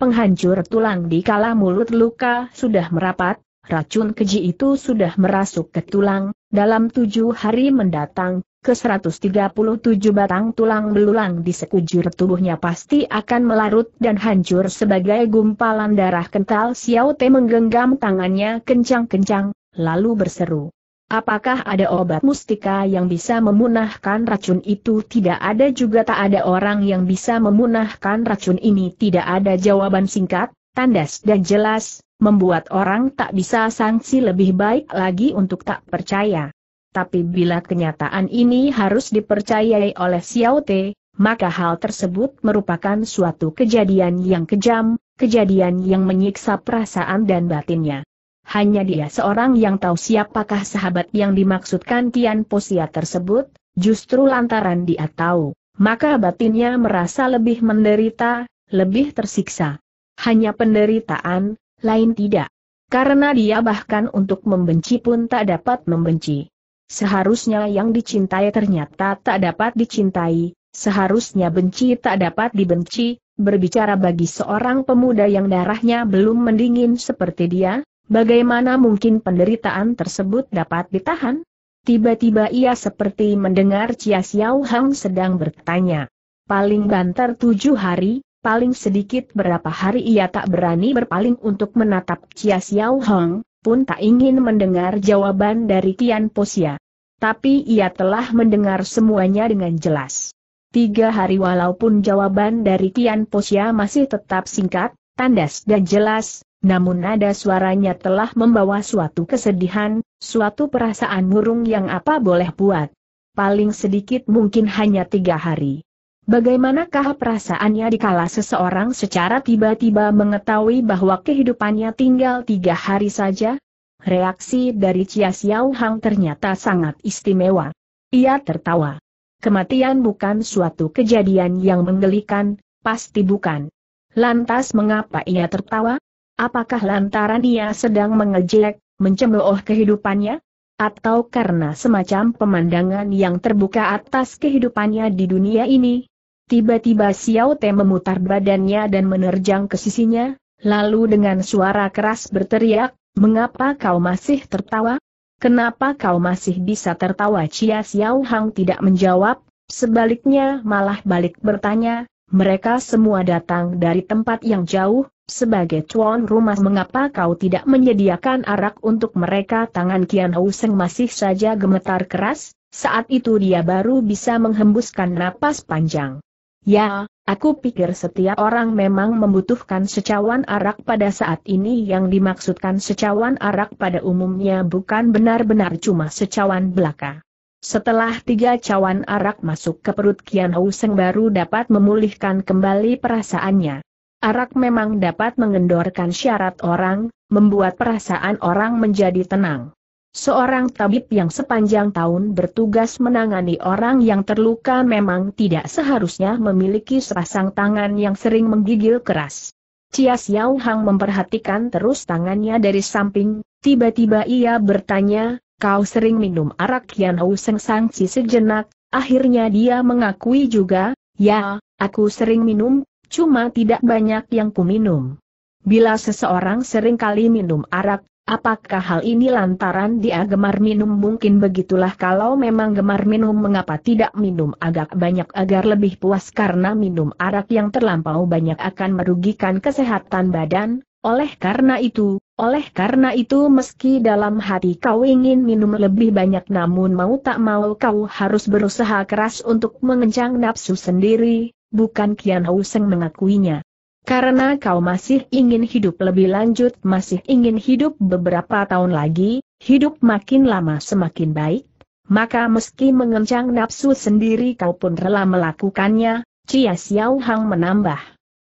penghancur tulang di kala mulut luka sudah merapat, racun keji itu sudah merasuk ke tulang, dalam tujuh hari mendatang, ke 137 batang tulang belulang di sekujur tubuhnya pasti akan melarut dan hancur sebagai gumpalan darah kental Xiao Te menggenggam tangannya kencang-kencang, lalu berseru. Apakah ada obat mustika yang bisa memunahkan racun itu? Tidak ada juga tak ada orang yang bisa memunahkan racun ini. Tidak ada jawaban singkat, tandas dan jelas, membuat orang tak bisa sanksi lebih baik lagi untuk tak percaya. Tapi bila kenyataan ini harus dipercayai oleh Xiao Te, maka hal tersebut merupakan suatu kejadian yang kejam, kejadian yang menyiksa perasaan dan batinnya hanya dia seorang yang tahu siapakah sahabat yang dimaksudkan Tian Posia tersebut, justru lantaran dia tahu, maka batinnya merasa lebih menderita, lebih tersiksa. Hanya penderitaan, lain tidak. Karena dia bahkan untuk membenci pun tak dapat membenci. Seharusnya yang dicintai ternyata tak dapat dicintai, seharusnya benci tak dapat dibenci, berbicara bagi seorang pemuda yang darahnya belum mendingin seperti dia, Bagaimana mungkin penderitaan tersebut dapat ditahan? Tiba-tiba ia seperti mendengar Chia Xiao Hang sedang bertanya. Paling banter tujuh hari, paling sedikit berapa hari ia tak berani berpaling untuk menatap Chia Xiao Hang, pun tak ingin mendengar jawaban dari Tian Posia. Tapi ia telah mendengar semuanya dengan jelas. Tiga hari walaupun jawaban dari Tian Posia masih tetap singkat, tandas dan jelas, namun nada suaranya telah membawa suatu kesedihan, suatu perasaan murung yang apa boleh buat. Paling sedikit mungkin hanya tiga hari. Bagaimanakah perasaannya dikala seseorang secara tiba-tiba mengetahui bahwa kehidupannya tinggal tiga hari saja? Reaksi dari Chia Xiao Hang ternyata sangat istimewa. Ia tertawa. Kematian bukan suatu kejadian yang menggelikan, pasti bukan. Lantas mengapa ia tertawa? Apakah lantaran ia sedang mengejek, mencemooh kehidupannya? Atau karena semacam pemandangan yang terbuka atas kehidupannya di dunia ini? Tiba-tiba Xiao Te memutar badannya dan menerjang ke sisinya, lalu dengan suara keras berteriak, Mengapa kau masih tertawa? Kenapa kau masih bisa tertawa? Chia Xiao Hang tidak menjawab, sebaliknya malah balik bertanya, mereka semua datang dari tempat yang jauh, sebagai tuan rumah mengapa kau tidak menyediakan arak untuk mereka tangan Kian Houseng masih saja gemetar keras, saat itu dia baru bisa menghembuskan napas panjang. Ya, aku pikir setiap orang memang membutuhkan secawan arak pada saat ini yang dimaksudkan secawan arak pada umumnya bukan benar-benar cuma secawan belaka. Setelah tiga cawan arak masuk ke perut Kian Houseng baru dapat memulihkan kembali perasaannya arak memang dapat mengendorkan syarat orang, membuat perasaan orang menjadi tenang. Seorang tabib yang sepanjang tahun bertugas menangani orang yang terluka memang tidak seharusnya memiliki sepasang tangan yang sering menggigil keras. Cia Xiao Hang memperhatikan terus tangannya dari samping, tiba-tiba ia bertanya, kau sering minum arak Yan Hou Seng Sangsi sejenak, akhirnya dia mengakui juga, ya, aku sering minum, Cuma tidak banyak yang kuminum. Bila seseorang sering kali minum arak, apakah hal ini lantaran dia gemar minum mungkin begitulah kalau memang gemar minum mengapa tidak minum agak banyak agar lebih puas karena minum arak yang terlampau banyak akan merugikan kesehatan badan, oleh karena itu, oleh karena itu meski dalam hati kau ingin minum lebih banyak namun mau tak mau kau harus berusaha keras untuk mengencang nafsu sendiri, bukan Kian Houseng mengakuinya. Karena kau masih ingin hidup lebih lanjut, masih ingin hidup beberapa tahun lagi, hidup makin lama semakin baik, maka meski mengencang nafsu sendiri kau pun rela melakukannya, Cia Xiao Hang menambah.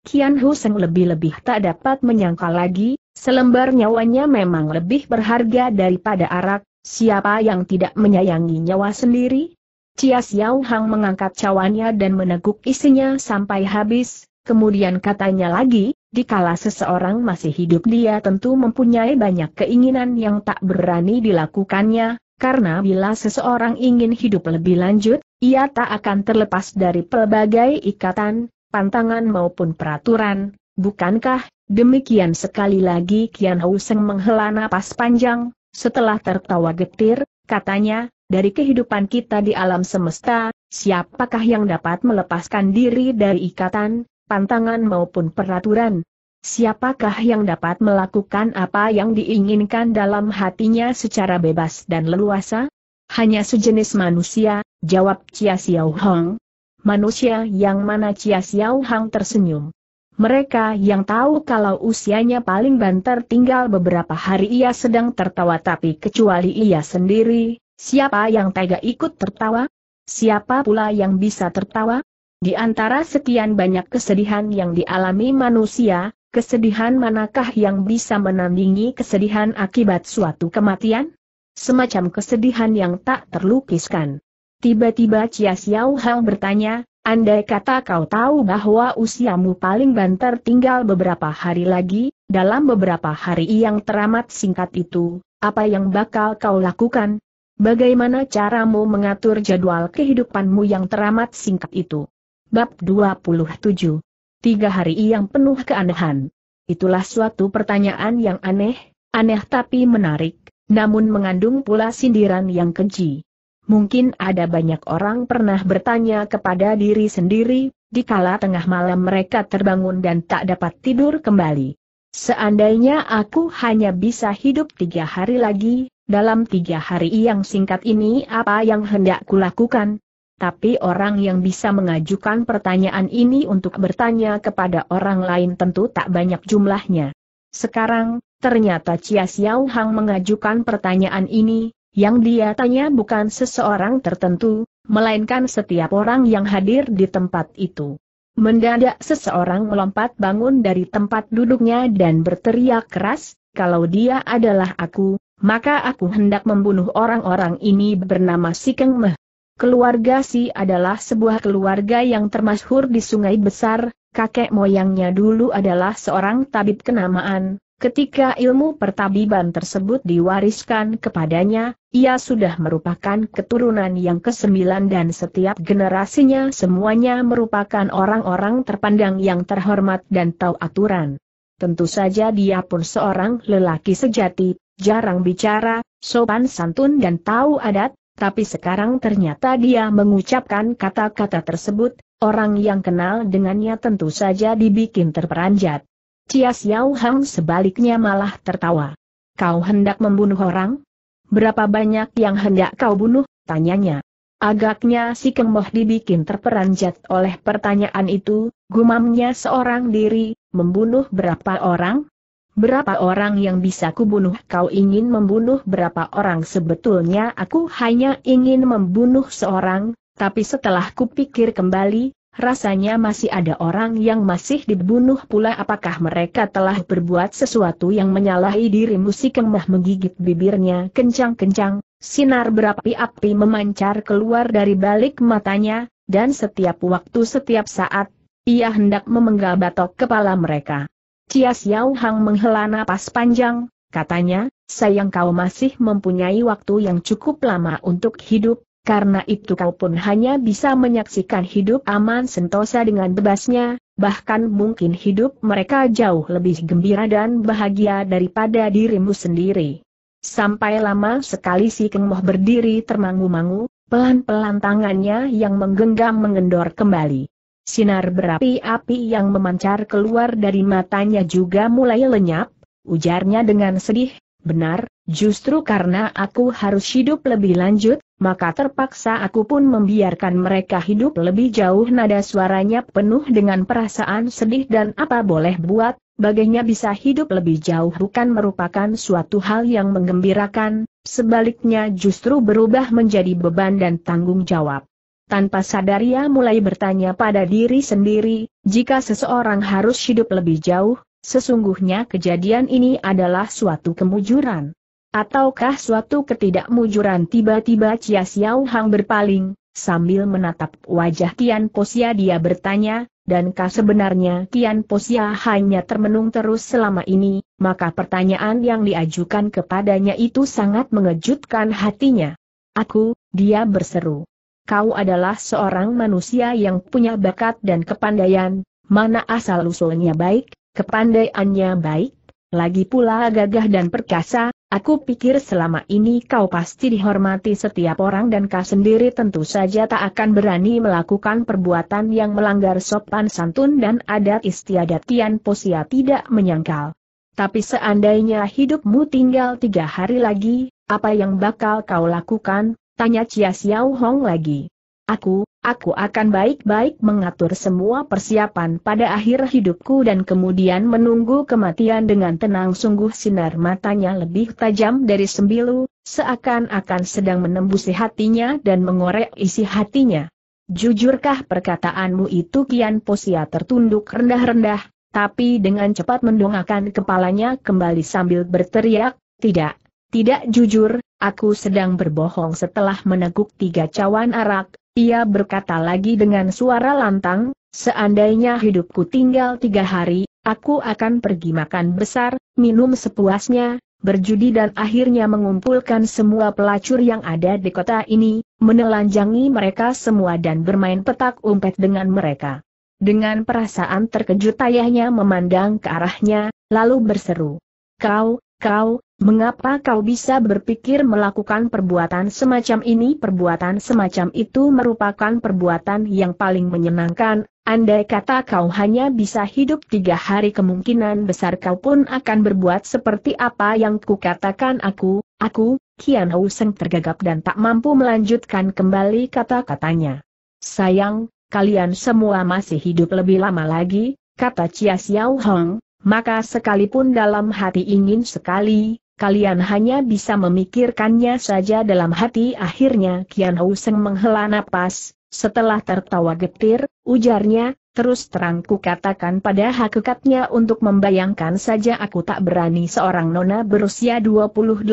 Kian Huseng lebih-lebih tak dapat menyangka lagi, selembar nyawanya memang lebih berharga daripada arak, siapa yang tidak menyayangi nyawa sendiri? Chia Xiao Hang mengangkat cawannya dan meneguk isinya sampai habis, kemudian katanya lagi, dikala seseorang masih hidup dia tentu mempunyai banyak keinginan yang tak berani dilakukannya, karena bila seseorang ingin hidup lebih lanjut, ia tak akan terlepas dari pelbagai ikatan, pantangan maupun peraturan, bukankah? Demikian sekali lagi Kian Hou menghela napas panjang, setelah tertawa getir, Katanya, dari kehidupan kita di alam semesta, siapakah yang dapat melepaskan diri dari ikatan, pantangan maupun peraturan? Siapakah yang dapat melakukan apa yang diinginkan dalam hatinya secara bebas dan leluasa? Hanya sejenis manusia, jawab Chia Xiao Hong. Manusia yang mana Chia Xiao Hong tersenyum. Mereka yang tahu kalau usianya paling banter tinggal beberapa hari ia sedang tertawa tapi kecuali ia sendiri, siapa yang tega ikut tertawa? Siapa pula yang bisa tertawa? Di antara sekian banyak kesedihan yang dialami manusia, kesedihan manakah yang bisa menandingi kesedihan akibat suatu kematian? Semacam kesedihan yang tak terlukiskan. Tiba-tiba Chia Xiao Hang bertanya, Andai kata kau tahu bahwa usiamu paling banter tinggal beberapa hari lagi, dalam beberapa hari yang teramat singkat itu, apa yang bakal kau lakukan? Bagaimana caramu mengatur jadwal kehidupanmu yang teramat singkat itu? Bab 27. Tiga hari yang penuh keanehan. Itulah suatu pertanyaan yang aneh, aneh tapi menarik, namun mengandung pula sindiran yang keji mungkin ada banyak orang pernah bertanya kepada diri sendiri, dikala tengah malam mereka terbangun dan tak dapat tidur kembali. Seandainya aku hanya bisa hidup tiga hari lagi, dalam tiga hari yang singkat ini apa yang hendak kulakukan? Tapi orang yang bisa mengajukan pertanyaan ini untuk bertanya kepada orang lain tentu tak banyak jumlahnya. Sekarang, ternyata Chia Xiao Hang mengajukan pertanyaan ini, yang dia tanya bukan seseorang tertentu, melainkan setiap orang yang hadir di tempat itu. Mendadak seseorang melompat bangun dari tempat duduknya dan berteriak keras, kalau dia adalah aku, maka aku hendak membunuh orang-orang ini bernama Sikeng Meh. Keluarga Si adalah sebuah keluarga yang termasyhur di Sungai Besar, kakek moyangnya dulu adalah seorang tabib kenamaan, Ketika ilmu pertabiban tersebut diwariskan kepadanya, ia sudah merupakan keturunan yang kesembilan dan setiap generasinya semuanya merupakan orang-orang terpandang yang terhormat dan tahu aturan. Tentu saja dia pun seorang lelaki sejati, jarang bicara, sopan santun dan tahu adat, tapi sekarang ternyata dia mengucapkan kata-kata tersebut, orang yang kenal dengannya tentu saja dibikin terperanjat. Cia Xiao Hang sebaliknya malah tertawa. Kau hendak membunuh orang? Berapa banyak yang hendak kau bunuh? Tanyanya. Agaknya si kemoh dibikin terperanjat oleh pertanyaan itu, gumamnya seorang diri, membunuh berapa orang? Berapa orang yang bisa kubunuh? Kau ingin membunuh berapa orang? Sebetulnya aku hanya ingin membunuh seorang, tapi setelah kupikir kembali, Rasanya masih ada orang yang masih dibunuh pula apakah mereka telah berbuat sesuatu yang menyalahi dirimu si kemah menggigit bibirnya kencang-kencang, sinar berapi-api memancar keluar dari balik matanya, dan setiap waktu setiap saat, ia hendak memenggal batok kepala mereka. Cia Xiao Hang menghela napas panjang, katanya, sayang kau masih mempunyai waktu yang cukup lama untuk hidup, karena itu kau pun hanya bisa menyaksikan hidup aman sentosa dengan bebasnya, bahkan mungkin hidup mereka jauh lebih gembira dan bahagia daripada dirimu sendiri. Sampai lama sekali si Kengmoh berdiri termangu-mangu, pelan-pelan tangannya yang menggenggam mengendor kembali. Sinar berapi-api yang memancar keluar dari matanya juga mulai lenyap, ujarnya dengan sedih, benar, Justru karena aku harus hidup lebih lanjut, maka terpaksa aku pun membiarkan mereka hidup lebih jauh nada suaranya penuh dengan perasaan sedih dan apa boleh buat, bagainya bisa hidup lebih jauh bukan merupakan suatu hal yang menggembirakan, sebaliknya justru berubah menjadi beban dan tanggung jawab. Tanpa sadar ia mulai bertanya pada diri sendiri, jika seseorang harus hidup lebih jauh, sesungguhnya kejadian ini adalah suatu kemujuran. Ataukah suatu ketidakmujuran tiba-tiba Chia Xiao Hang berpaling, sambil menatap wajah Kian Posia dia bertanya, dankah sebenarnya Kian Posia hanya termenung terus selama ini, maka pertanyaan yang diajukan kepadanya itu sangat mengejutkan hatinya. Aku, dia berseru. Kau adalah seorang manusia yang punya bakat dan kepandaian, mana asal-usulnya baik, kepandaiannya baik, lagi pula gagah dan perkasa, Aku pikir selama ini kau pasti dihormati setiap orang dan kau sendiri tentu saja tak akan berani melakukan perbuatan yang melanggar sopan santun dan adat istiadat Tian Posia tidak menyangkal. Tapi seandainya hidupmu tinggal tiga hari lagi, apa yang bakal kau lakukan? Tanya Chia Xiao Hong lagi. Aku, Aku akan baik-baik mengatur semua persiapan pada akhir hidupku dan kemudian menunggu kematian dengan tenang sungguh sinar matanya lebih tajam dari sembilu, seakan-akan sedang menembusi hatinya dan mengorek isi hatinya. Jujurkah perkataanmu itu kian posia tertunduk rendah-rendah, tapi dengan cepat mendongakkan kepalanya kembali sambil berteriak, tidak, tidak jujur, aku sedang berbohong setelah meneguk tiga cawan arak, ia berkata lagi dengan suara lantang, seandainya hidupku tinggal tiga hari, aku akan pergi makan besar, minum sepuasnya, berjudi dan akhirnya mengumpulkan semua pelacur yang ada di kota ini, menelanjangi mereka semua dan bermain petak umpet dengan mereka. Dengan perasaan terkejut ayahnya memandang ke arahnya, lalu berseru. Kau, kau, Mengapa kau bisa berpikir melakukan perbuatan semacam ini? Perbuatan semacam itu merupakan perbuatan yang paling menyenangkan, andai kata kau hanya bisa hidup tiga hari kemungkinan besar kau pun akan berbuat seperti apa yang kukatakan aku, aku, Kian Hou Seng tergagap dan tak mampu melanjutkan kembali kata-katanya. Sayang, kalian semua masih hidup lebih lama lagi, kata Chia Xiao Hong, maka sekalipun dalam hati ingin sekali, kalian hanya bisa memikirkannya saja dalam hati akhirnya Kian Hou Seng menghela napas, setelah tertawa getir, ujarnya, terus terang, ku katakan pada hakikatnya untuk membayangkan saja aku tak berani seorang nona berusia 28-9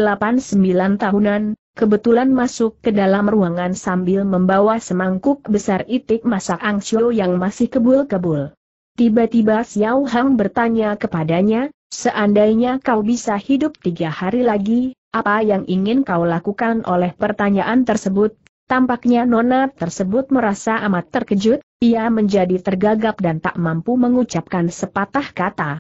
tahunan, kebetulan masuk ke dalam ruangan sambil membawa semangkuk besar itik masak angsyo yang masih kebul-kebul. Tiba-tiba Xiao Hang bertanya kepadanya, seandainya kau bisa hidup tiga hari lagi, apa yang ingin kau lakukan oleh pertanyaan tersebut? Tampaknya Nona tersebut merasa amat terkejut, ia menjadi tergagap dan tak mampu mengucapkan sepatah kata.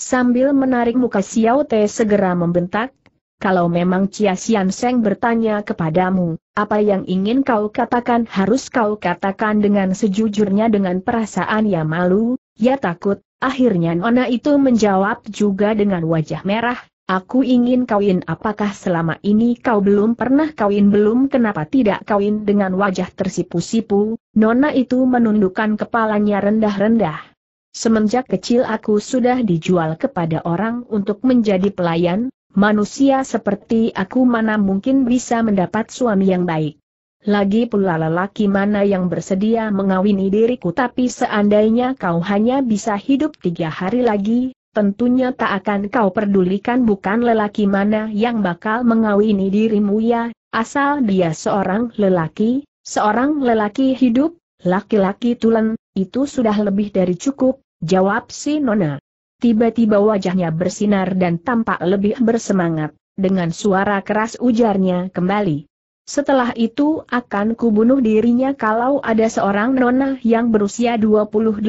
Sambil menarik muka Xiao Te segera membentak, kalau memang Chia Xian Seng bertanya kepadamu, apa yang ingin kau katakan harus kau katakan dengan sejujurnya dengan perasaan yang malu, Ya takut, akhirnya Nona itu menjawab juga dengan wajah merah, aku ingin kawin apakah selama ini kau belum pernah kawin belum kenapa tidak kawin dengan wajah tersipu-sipu, Nona itu menundukkan kepalanya rendah-rendah. Semenjak kecil aku sudah dijual kepada orang untuk menjadi pelayan, manusia seperti aku mana mungkin bisa mendapat suami yang baik. Lagi pula lelaki mana yang bersedia mengawini diriku tapi seandainya kau hanya bisa hidup tiga hari lagi, tentunya tak akan kau pedulikan bukan lelaki mana yang bakal mengawini dirimu ya, asal dia seorang lelaki, seorang lelaki hidup, laki-laki tulen, itu sudah lebih dari cukup, jawab si Nona. Tiba-tiba wajahnya bersinar dan tampak lebih bersemangat, dengan suara keras ujarnya kembali. Setelah itu akan kubunuh dirinya kalau ada seorang nona yang berusia 28-9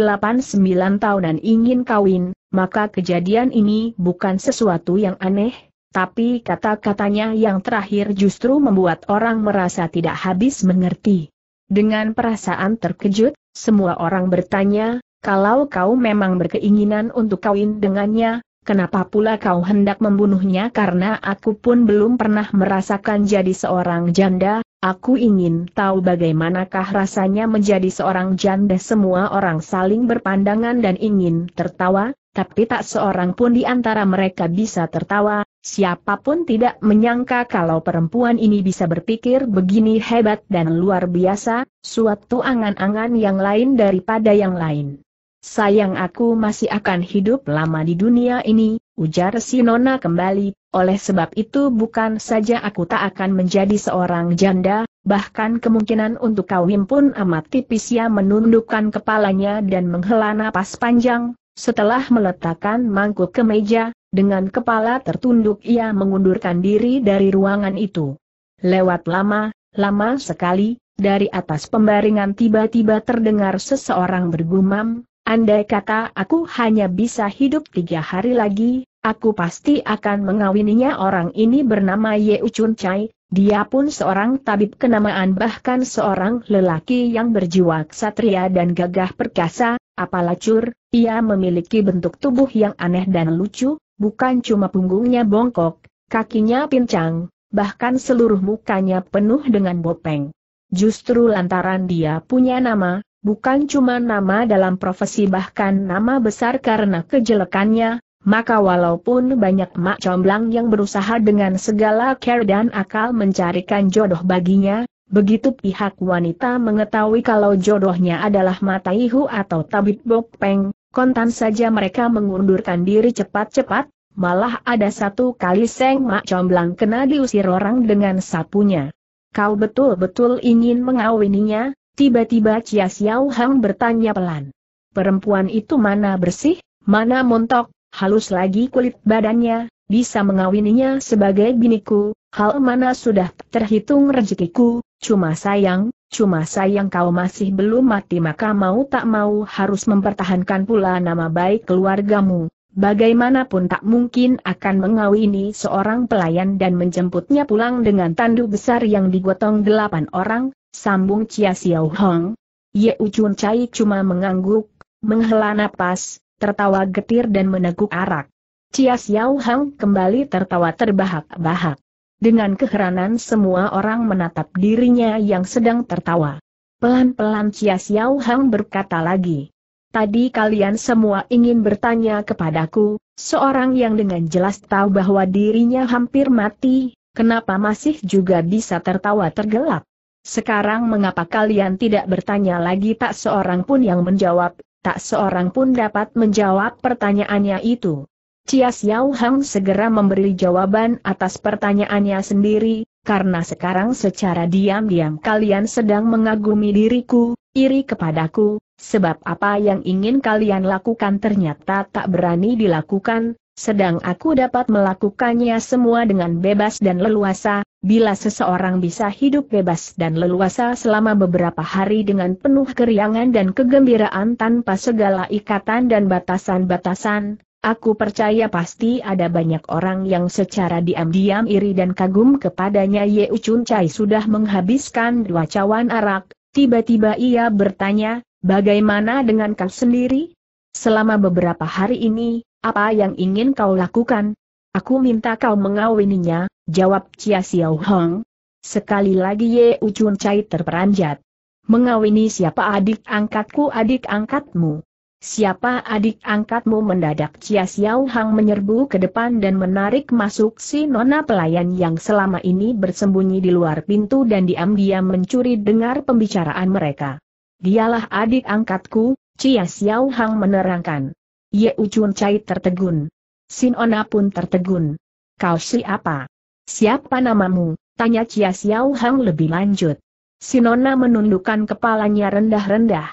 tahunan ingin kawin, maka kejadian ini bukan sesuatu yang aneh, tapi kata-katanya yang terakhir justru membuat orang merasa tidak habis mengerti. Dengan perasaan terkejut, semua orang bertanya, kalau kau memang berkeinginan untuk kawin dengannya, Kenapa pula kau hendak membunuhnya karena aku pun belum pernah merasakan jadi seorang janda, aku ingin tahu bagaimanakah rasanya menjadi seorang janda semua orang saling berpandangan dan ingin tertawa, tapi tak seorang pun di antara mereka bisa tertawa, siapapun tidak menyangka kalau perempuan ini bisa berpikir begini hebat dan luar biasa, suatu angan-angan yang lain daripada yang lain. Sayang aku masih akan hidup lama di dunia ini, ujar si Nona kembali, oleh sebab itu bukan saja aku tak akan menjadi seorang janda, bahkan kemungkinan untuk kawin pun amat tipis Ya, menundukkan kepalanya dan menghela napas panjang, setelah meletakkan mangkuk ke meja, dengan kepala tertunduk ia mengundurkan diri dari ruangan itu. Lewat lama, lama sekali, dari atas pembaringan tiba-tiba terdengar seseorang bergumam, Andai kata aku hanya bisa hidup tiga hari lagi, aku pasti akan mengawininya orang ini bernama Ye Uchun Chai, dia pun seorang tabib kenamaan bahkan seorang lelaki yang berjiwa ksatria dan gagah perkasa, apalacur, ia memiliki bentuk tubuh yang aneh dan lucu, bukan cuma punggungnya bongkok, kakinya pincang, bahkan seluruh mukanya penuh dengan bopeng. Justru lantaran dia punya nama, bukan cuma nama dalam profesi bahkan nama besar karena kejelekannya, maka walaupun banyak mak comblang yang berusaha dengan segala care dan akal mencarikan jodoh baginya, begitu pihak wanita mengetahui kalau jodohnya adalah Mata Ihu atau Tabib Bopeng, kontan saja mereka mengundurkan diri cepat-cepat, malah ada satu kali Seng Mak Comblang kena diusir orang dengan sapunya. Kau betul-betul ingin mengawininya, Tiba-tiba Chia Xiao Hang bertanya pelan. Perempuan itu mana bersih, mana montok, halus lagi kulit badannya, bisa mengawininya sebagai biniku, hal mana sudah terhitung rezekiku, cuma sayang, cuma sayang kau masih belum mati maka mau tak mau harus mempertahankan pula nama baik keluargamu. Bagaimanapun tak mungkin akan mengawini seorang pelayan dan menjemputnya pulang dengan tandu besar yang digotong delapan orang, Sambung Chia Xiao Hong. Ye Uchun Cai cuma mengangguk, menghela napas, tertawa getir dan meneguk arak. Chia Xiao Hong kembali tertawa terbahak-bahak. Dengan keheranan semua orang menatap dirinya yang sedang tertawa. Pelan-pelan Chia Xiao Hong berkata lagi. Tadi kalian semua ingin bertanya kepadaku, seorang yang dengan jelas tahu bahwa dirinya hampir mati, kenapa masih juga bisa tertawa tergelap? Sekarang mengapa kalian tidak bertanya lagi tak seorang pun yang menjawab, tak seorang pun dapat menjawab pertanyaannya itu. Cia Xiao Hang segera memberi jawaban atas pertanyaannya sendiri, karena sekarang secara diam-diam kalian sedang mengagumi diriku, iri kepadaku, sebab apa yang ingin kalian lakukan ternyata tak berani dilakukan, sedang aku dapat melakukannya semua dengan bebas dan leluasa, Bila seseorang bisa hidup bebas dan leluasa selama beberapa hari dengan penuh keriangan dan kegembiraan tanpa segala ikatan dan batasan-batasan, aku percaya pasti ada banyak orang yang secara diam-diam iri dan kagum kepadanya Ye Uchun Chai sudah menghabiskan dua cawan arak, tiba-tiba ia bertanya, bagaimana dengan kau sendiri? Selama beberapa hari ini, apa yang ingin kau lakukan? Aku minta kau mengawininya, jawab Chia Xiao Hong. Sekali lagi Ye Ucun Cai terperanjat. Mengawini siapa adik angkatku adik angkatmu. Siapa adik angkatmu mendadak Chia Xiao Hang menyerbu ke depan dan menarik masuk si nona pelayan yang selama ini bersembunyi di luar pintu dan diam-diam mencuri dengar pembicaraan mereka. Dialah adik angkatku, Chia Xiao Hang menerangkan. Ye Ucun Cai tertegun. Sin Ona pun tertegun. Kau siapa? Siapa namamu? Tanya Chia Xiao Hang lebih lanjut. Sinona menundukkan kepalanya rendah-rendah.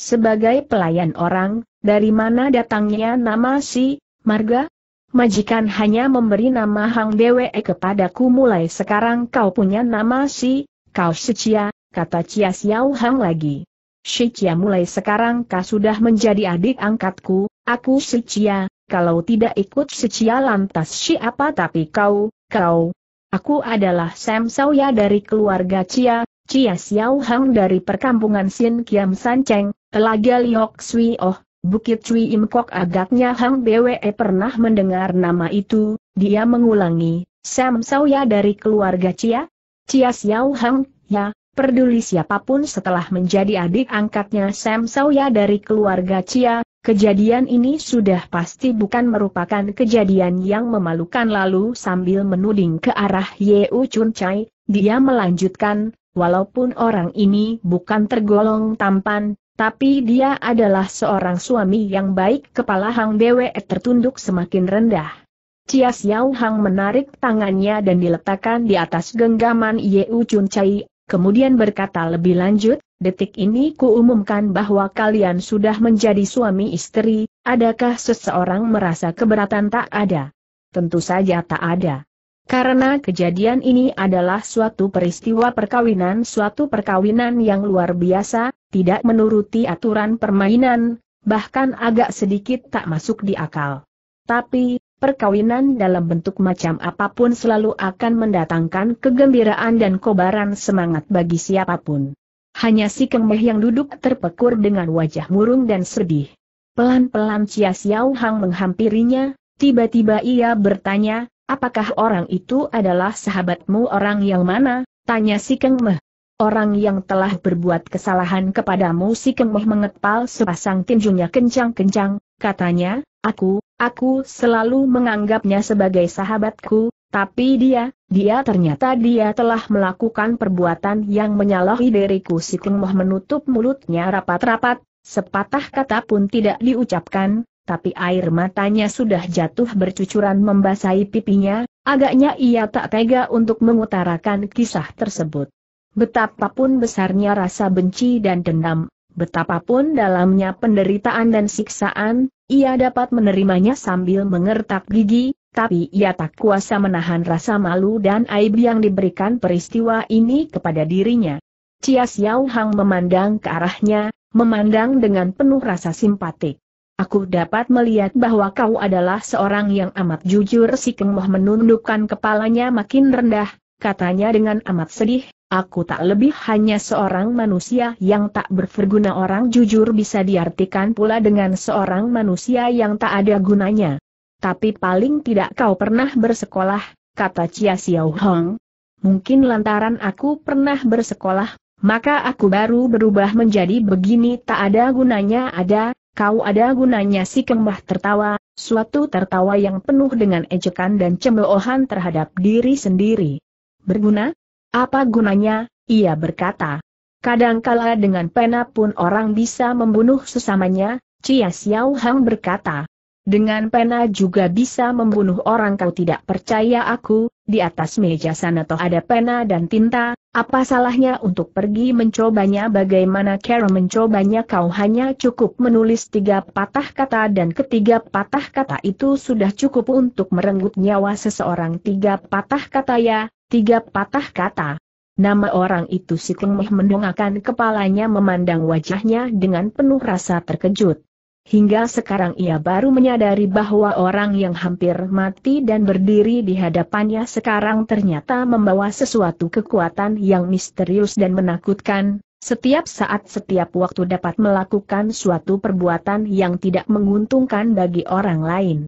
Sebagai pelayan orang, dari mana datangnya nama si, Marga? Majikan hanya memberi nama Hang Dewe kepadaku mulai sekarang kau punya nama si, kau secia, kata Chia Xiao Hang lagi. Si mulai sekarang kau sudah menjadi adik angkatku, aku si kalau tidak ikut si Chia lantas siapa tapi kau, kau. Aku adalah Sam Sauya dari keluarga Chia, Chia Xiao Hang dari perkampungan Sin Kiam San Cheng, Telaga Liok Sui Oh, Bukit Cui Im Kok agaknya Hang Bwe pernah mendengar nama itu, dia mengulangi, Sam Sauya dari keluarga Chia, Chia Xiao Hang, ya, peduli siapapun setelah menjadi adik angkatnya Sam Sauya dari keluarga Chia, Kejadian ini sudah pasti bukan merupakan kejadian yang memalukan lalu sambil menuding ke arah U Chun Chai, dia melanjutkan, walaupun orang ini bukan tergolong tampan, tapi dia adalah seorang suami yang baik kepala Hang Bwe tertunduk semakin rendah. Cia Xiao Hang menarik tangannya dan diletakkan di atas genggaman U Chun Chai, kemudian berkata lebih lanjut, Detik ini ku umumkan bahwa kalian sudah menjadi suami istri, adakah seseorang merasa keberatan tak ada? Tentu saja tak ada. Karena kejadian ini adalah suatu peristiwa perkawinan suatu perkawinan yang luar biasa, tidak menuruti aturan permainan, bahkan agak sedikit tak masuk di akal. Tapi, perkawinan dalam bentuk macam apapun selalu akan mendatangkan kegembiraan dan kobaran semangat bagi siapapun. Hanya si Kemeh yang duduk terpekur dengan wajah murung dan sedih. Pelan-pelan Chia Xiao Hang menghampirinya, tiba-tiba ia bertanya, apakah orang itu adalah sahabatmu orang yang mana? Tanya si Kemeh. Orang yang telah berbuat kesalahan kepadamu si Kemeh mengepal sepasang tinjunya kencang-kencang, katanya, aku, Aku selalu menganggapnya sebagai sahabatku, tapi dia, dia ternyata dia telah melakukan perbuatan yang menyalahi diriku si Moh menutup mulutnya rapat-rapat, sepatah kata pun tidak diucapkan, tapi air matanya sudah jatuh bercucuran membasahi pipinya, agaknya ia tak tega untuk mengutarakan kisah tersebut. Betapapun besarnya rasa benci dan dendam, betapapun dalamnya penderitaan dan siksaan, ia dapat menerimanya sambil mengertak gigi, tapi ia tak kuasa menahan rasa malu dan aib yang diberikan peristiwa ini kepada dirinya. Cia Xiao Hang memandang ke arahnya, memandang dengan penuh rasa simpatik. Aku dapat melihat bahwa kau adalah seorang yang amat jujur si Keng Moh menundukkan kepalanya makin rendah, katanya dengan amat sedih, Aku tak lebih hanya seorang manusia yang tak berguna orang jujur bisa diartikan pula dengan seorang manusia yang tak ada gunanya. Tapi paling tidak kau pernah bersekolah, kata Chia Xiao Hong. Mungkin lantaran aku pernah bersekolah, maka aku baru berubah menjadi begini tak ada gunanya ada, kau ada gunanya si kembah tertawa, suatu tertawa yang penuh dengan ejekan dan cemoohan terhadap diri sendiri. Berguna? Apa gunanya? Ia berkata. Kadangkala dengan pena pun orang bisa membunuh sesamanya, Cia Xiao Hang berkata. Dengan pena juga bisa membunuh orang kau tidak percaya aku, di atas meja sana toh ada pena dan tinta, apa salahnya untuk pergi mencobanya bagaimana cara mencobanya kau hanya cukup menulis tiga patah kata dan ketiga patah kata itu sudah cukup untuk merenggut nyawa seseorang tiga patah kata ya, Tiga patah kata. Nama orang itu si klemeh mendongakkan kepalanya memandang wajahnya dengan penuh rasa terkejut. Hingga sekarang ia baru menyadari bahwa orang yang hampir mati dan berdiri di hadapannya sekarang ternyata membawa sesuatu kekuatan yang misterius dan menakutkan, setiap saat setiap waktu dapat melakukan suatu perbuatan yang tidak menguntungkan bagi orang lain.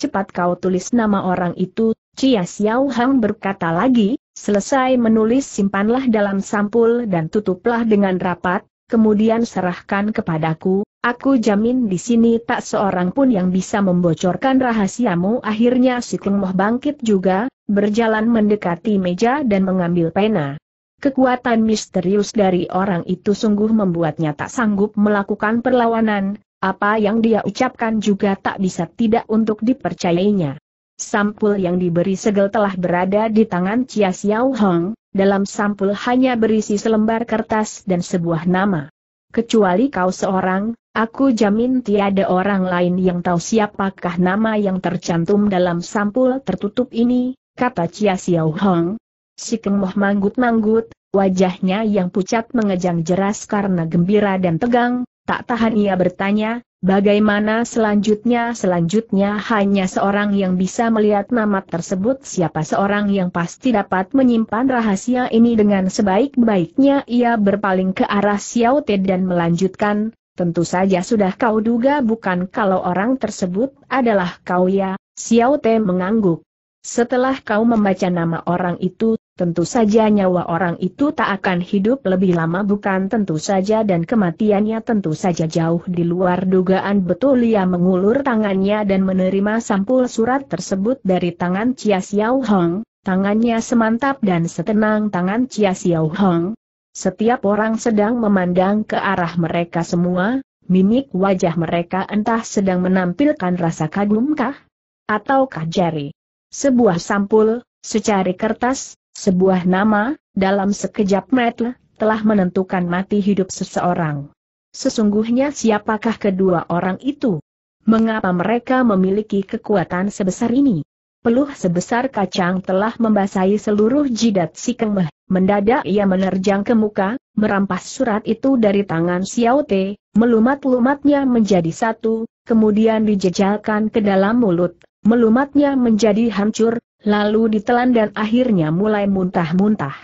Cepat kau tulis nama orang itu, Cia Xiao Hang berkata lagi, selesai menulis simpanlah dalam sampul dan tutuplah dengan rapat, kemudian serahkan kepadaku, aku jamin di sini tak seorang pun yang bisa membocorkan rahasiamu. Akhirnya si Kung Moh bangkit juga, berjalan mendekati meja dan mengambil pena. Kekuatan misterius dari orang itu sungguh membuatnya tak sanggup melakukan perlawanan, apa yang dia ucapkan juga tak bisa tidak untuk dipercayainya. Sampul yang diberi segel telah berada di tangan Chia Xiao Hong, dalam sampul hanya berisi selembar kertas dan sebuah nama. Kecuali kau seorang, aku jamin tiada orang lain yang tahu siapakah nama yang tercantum dalam sampul tertutup ini, kata Chia Xiao Hong. Si Kemoh manggut-manggut, wajahnya yang pucat mengejang jeras karena gembira dan tegang, tak tahan ia bertanya, Bagaimana selanjutnya? Selanjutnya hanya seorang yang bisa melihat nama tersebut siapa seorang yang pasti dapat menyimpan rahasia ini dengan sebaik-baiknya ia berpaling ke arah Xiao Te dan melanjutkan, tentu saja sudah kau duga bukan kalau orang tersebut adalah kau ya, Xiao Te mengangguk. Setelah kau membaca nama orang itu, Tentu saja nyawa orang itu tak akan hidup lebih lama bukan tentu saja dan kematiannya tentu saja jauh di luar dugaan betul ia mengulur tangannya dan menerima sampul surat tersebut dari tangan Chia Xiao Hong, tangannya semantap dan setenang tangan Chia Xiao Hong. Setiap orang sedang memandang ke arah mereka semua, mimik wajah mereka entah sedang menampilkan rasa kagumkah? Ataukah jari? Sebuah sampul, secari kertas, sebuah nama, dalam sekejap mata, telah menentukan mati hidup seseorang. Sesungguhnya siapakah kedua orang itu? Mengapa mereka memiliki kekuatan sebesar ini? Peluh sebesar kacang telah membasahi seluruh jidat si kemeh, Mendadak ia menerjang ke muka, merampas surat itu dari tangan Xiao Te, melumat-lumatnya menjadi satu, kemudian dijejalkan ke dalam mulut, melumatnya menjadi hancur, lalu ditelan dan akhirnya mulai muntah-muntah.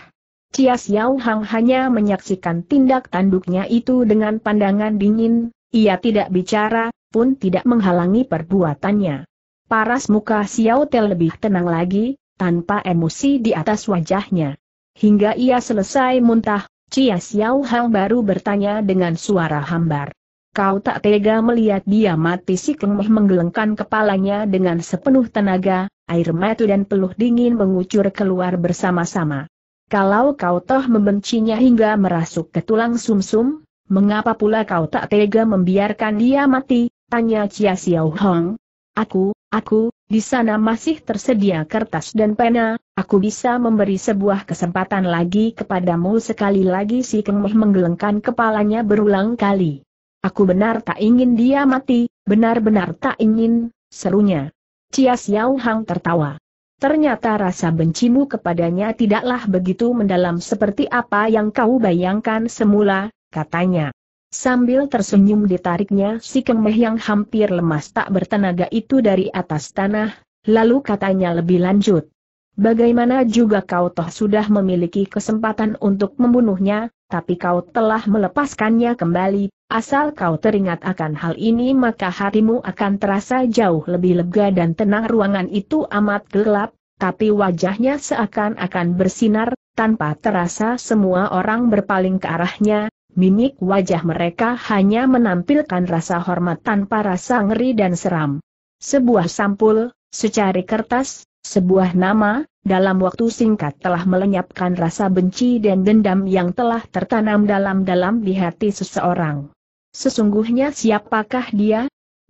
Cia Xiao Hang hanya menyaksikan tindak tanduknya itu dengan pandangan dingin, ia tidak bicara, pun tidak menghalangi perbuatannya. Paras muka Xiao Tel lebih tenang lagi, tanpa emosi di atas wajahnya. Hingga ia selesai muntah, Cia Xiao Hang baru bertanya dengan suara hambar. Kau tak tega melihat dia mati si Keng menggelengkan kepalanya dengan sepenuh tenaga, air mata dan peluh dingin mengucur keluar bersama-sama. Kalau kau toh membencinya hingga merasuk ke tulang sumsum, -sum, mengapa pula kau tak tega membiarkan dia mati, tanya Chia Xiao Hong. Aku, aku, di sana masih tersedia kertas dan pena, aku bisa memberi sebuah kesempatan lagi kepadamu sekali lagi si Keng menggelengkan kepalanya berulang kali. Aku benar tak ingin dia mati, benar-benar tak ingin, serunya. Cia Xiao Hang tertawa. Ternyata rasa bencimu kepadanya tidaklah begitu mendalam seperti apa yang kau bayangkan semula, katanya. Sambil tersenyum ditariknya si kemeh yang hampir lemas tak bertenaga itu dari atas tanah, lalu katanya lebih lanjut. Bagaimana juga kau toh sudah memiliki kesempatan untuk membunuhnya, tapi kau telah melepaskannya kembali, asal kau teringat akan hal ini maka hatimu akan terasa jauh lebih lega dan tenang ruangan itu amat gelap, tapi wajahnya seakan-akan bersinar, tanpa terasa semua orang berpaling ke arahnya, mimik wajah mereka hanya menampilkan rasa hormat tanpa rasa ngeri dan seram. Sebuah sampul, secari kertas, sebuah nama, dalam waktu singkat telah melenyapkan rasa benci dan dendam yang telah tertanam dalam-dalam di hati seseorang. Sesungguhnya siapakah dia?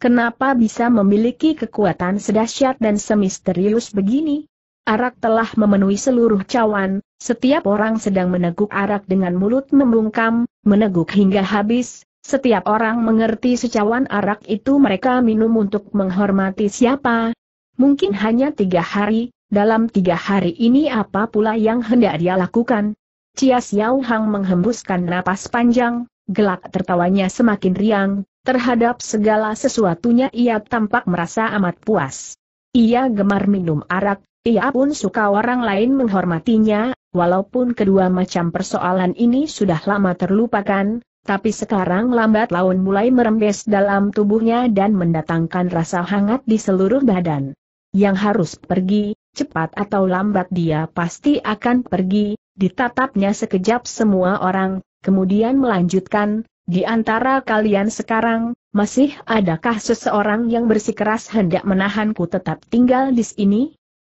Kenapa bisa memiliki kekuatan sedahsyat dan semisterius begini? Arak telah memenuhi seluruh cawan, setiap orang sedang meneguk arak dengan mulut membungkam, meneguk hingga habis, setiap orang mengerti secawan arak itu mereka minum untuk menghormati siapa, Mungkin hanya tiga hari, dalam tiga hari ini apa pula yang hendak dia lakukan? Cia Xiao Hang menghembuskan napas panjang, gelak tertawanya semakin riang, terhadap segala sesuatunya ia tampak merasa amat puas. Ia gemar minum arak, ia pun suka orang lain menghormatinya, walaupun kedua macam persoalan ini sudah lama terlupakan, tapi sekarang lambat laun mulai merembes dalam tubuhnya dan mendatangkan rasa hangat di seluruh badan yang harus pergi, cepat atau lambat dia pasti akan pergi, ditatapnya sekejap semua orang, kemudian melanjutkan, di antara kalian sekarang, masih adakah seseorang yang bersikeras hendak menahanku tetap tinggal di sini?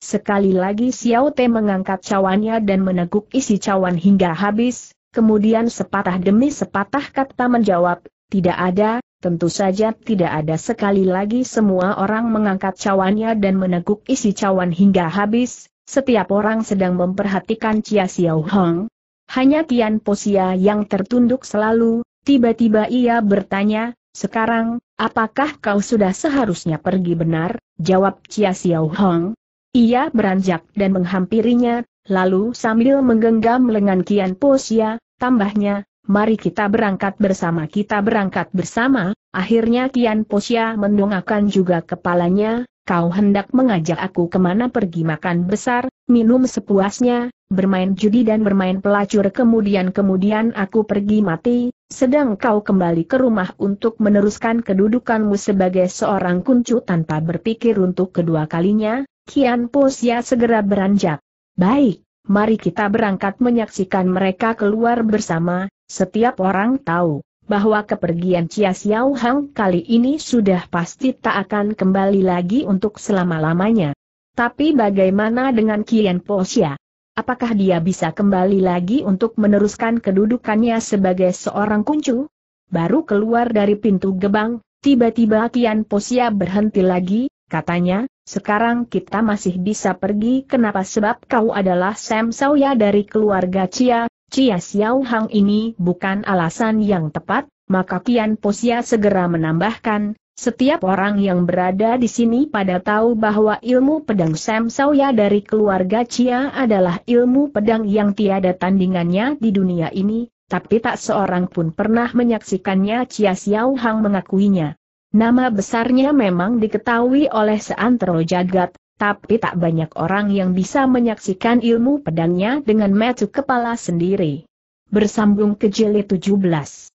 Sekali lagi Xiao Te mengangkat cawannya dan meneguk isi cawan hingga habis, kemudian sepatah demi sepatah kata menjawab, tidak ada, Tentu saja tidak ada sekali lagi semua orang mengangkat cawannya dan meneguk isi cawan hingga habis, setiap orang sedang memperhatikan Chia Xiao Hong. Hanya Tian Po Posia yang tertunduk selalu, tiba-tiba ia bertanya, sekarang, apakah kau sudah seharusnya pergi benar? Jawab Chia Xiao Hong. Ia beranjak dan menghampirinya, lalu sambil menggenggam lengan Tian Po Posia, tambahnya, mari kita berangkat bersama kita berangkat bersama, akhirnya Kian Posya mendongakkan juga kepalanya, kau hendak mengajak aku kemana pergi makan besar, minum sepuasnya, bermain judi dan bermain pelacur kemudian-kemudian aku pergi mati, sedang kau kembali ke rumah untuk meneruskan kedudukanmu sebagai seorang kuncu tanpa berpikir untuk kedua kalinya, Kian Posya segera beranjak. Baik. Mari kita berangkat menyaksikan mereka keluar bersama, setiap orang tahu bahwa kepergian Chia Xiao Hang kali ini sudah pasti tak akan kembali lagi untuk selama-lamanya. Tapi bagaimana dengan Kian Xia? Apakah dia bisa kembali lagi untuk meneruskan kedudukannya sebagai seorang kuncu? Baru keluar dari pintu gebang, tiba-tiba Kian Xia berhenti lagi, katanya, sekarang kita masih bisa pergi kenapa sebab kau adalah Sam Sauya dari keluarga Chia, Cia Xiao Hang ini bukan alasan yang tepat, maka Kian Posia segera menambahkan, setiap orang yang berada di sini pada tahu bahwa ilmu pedang Sam Sawya dari keluarga Cia adalah ilmu pedang yang tiada tandingannya di dunia ini, tapi tak seorang pun pernah menyaksikannya Cia Xiao Hang mengakuinya. Nama besarnya memang diketahui oleh seantero jagat, tapi tak banyak orang yang bisa menyaksikan ilmu pedangnya dengan metu kepala sendiri. Bersambung ke jilid 17.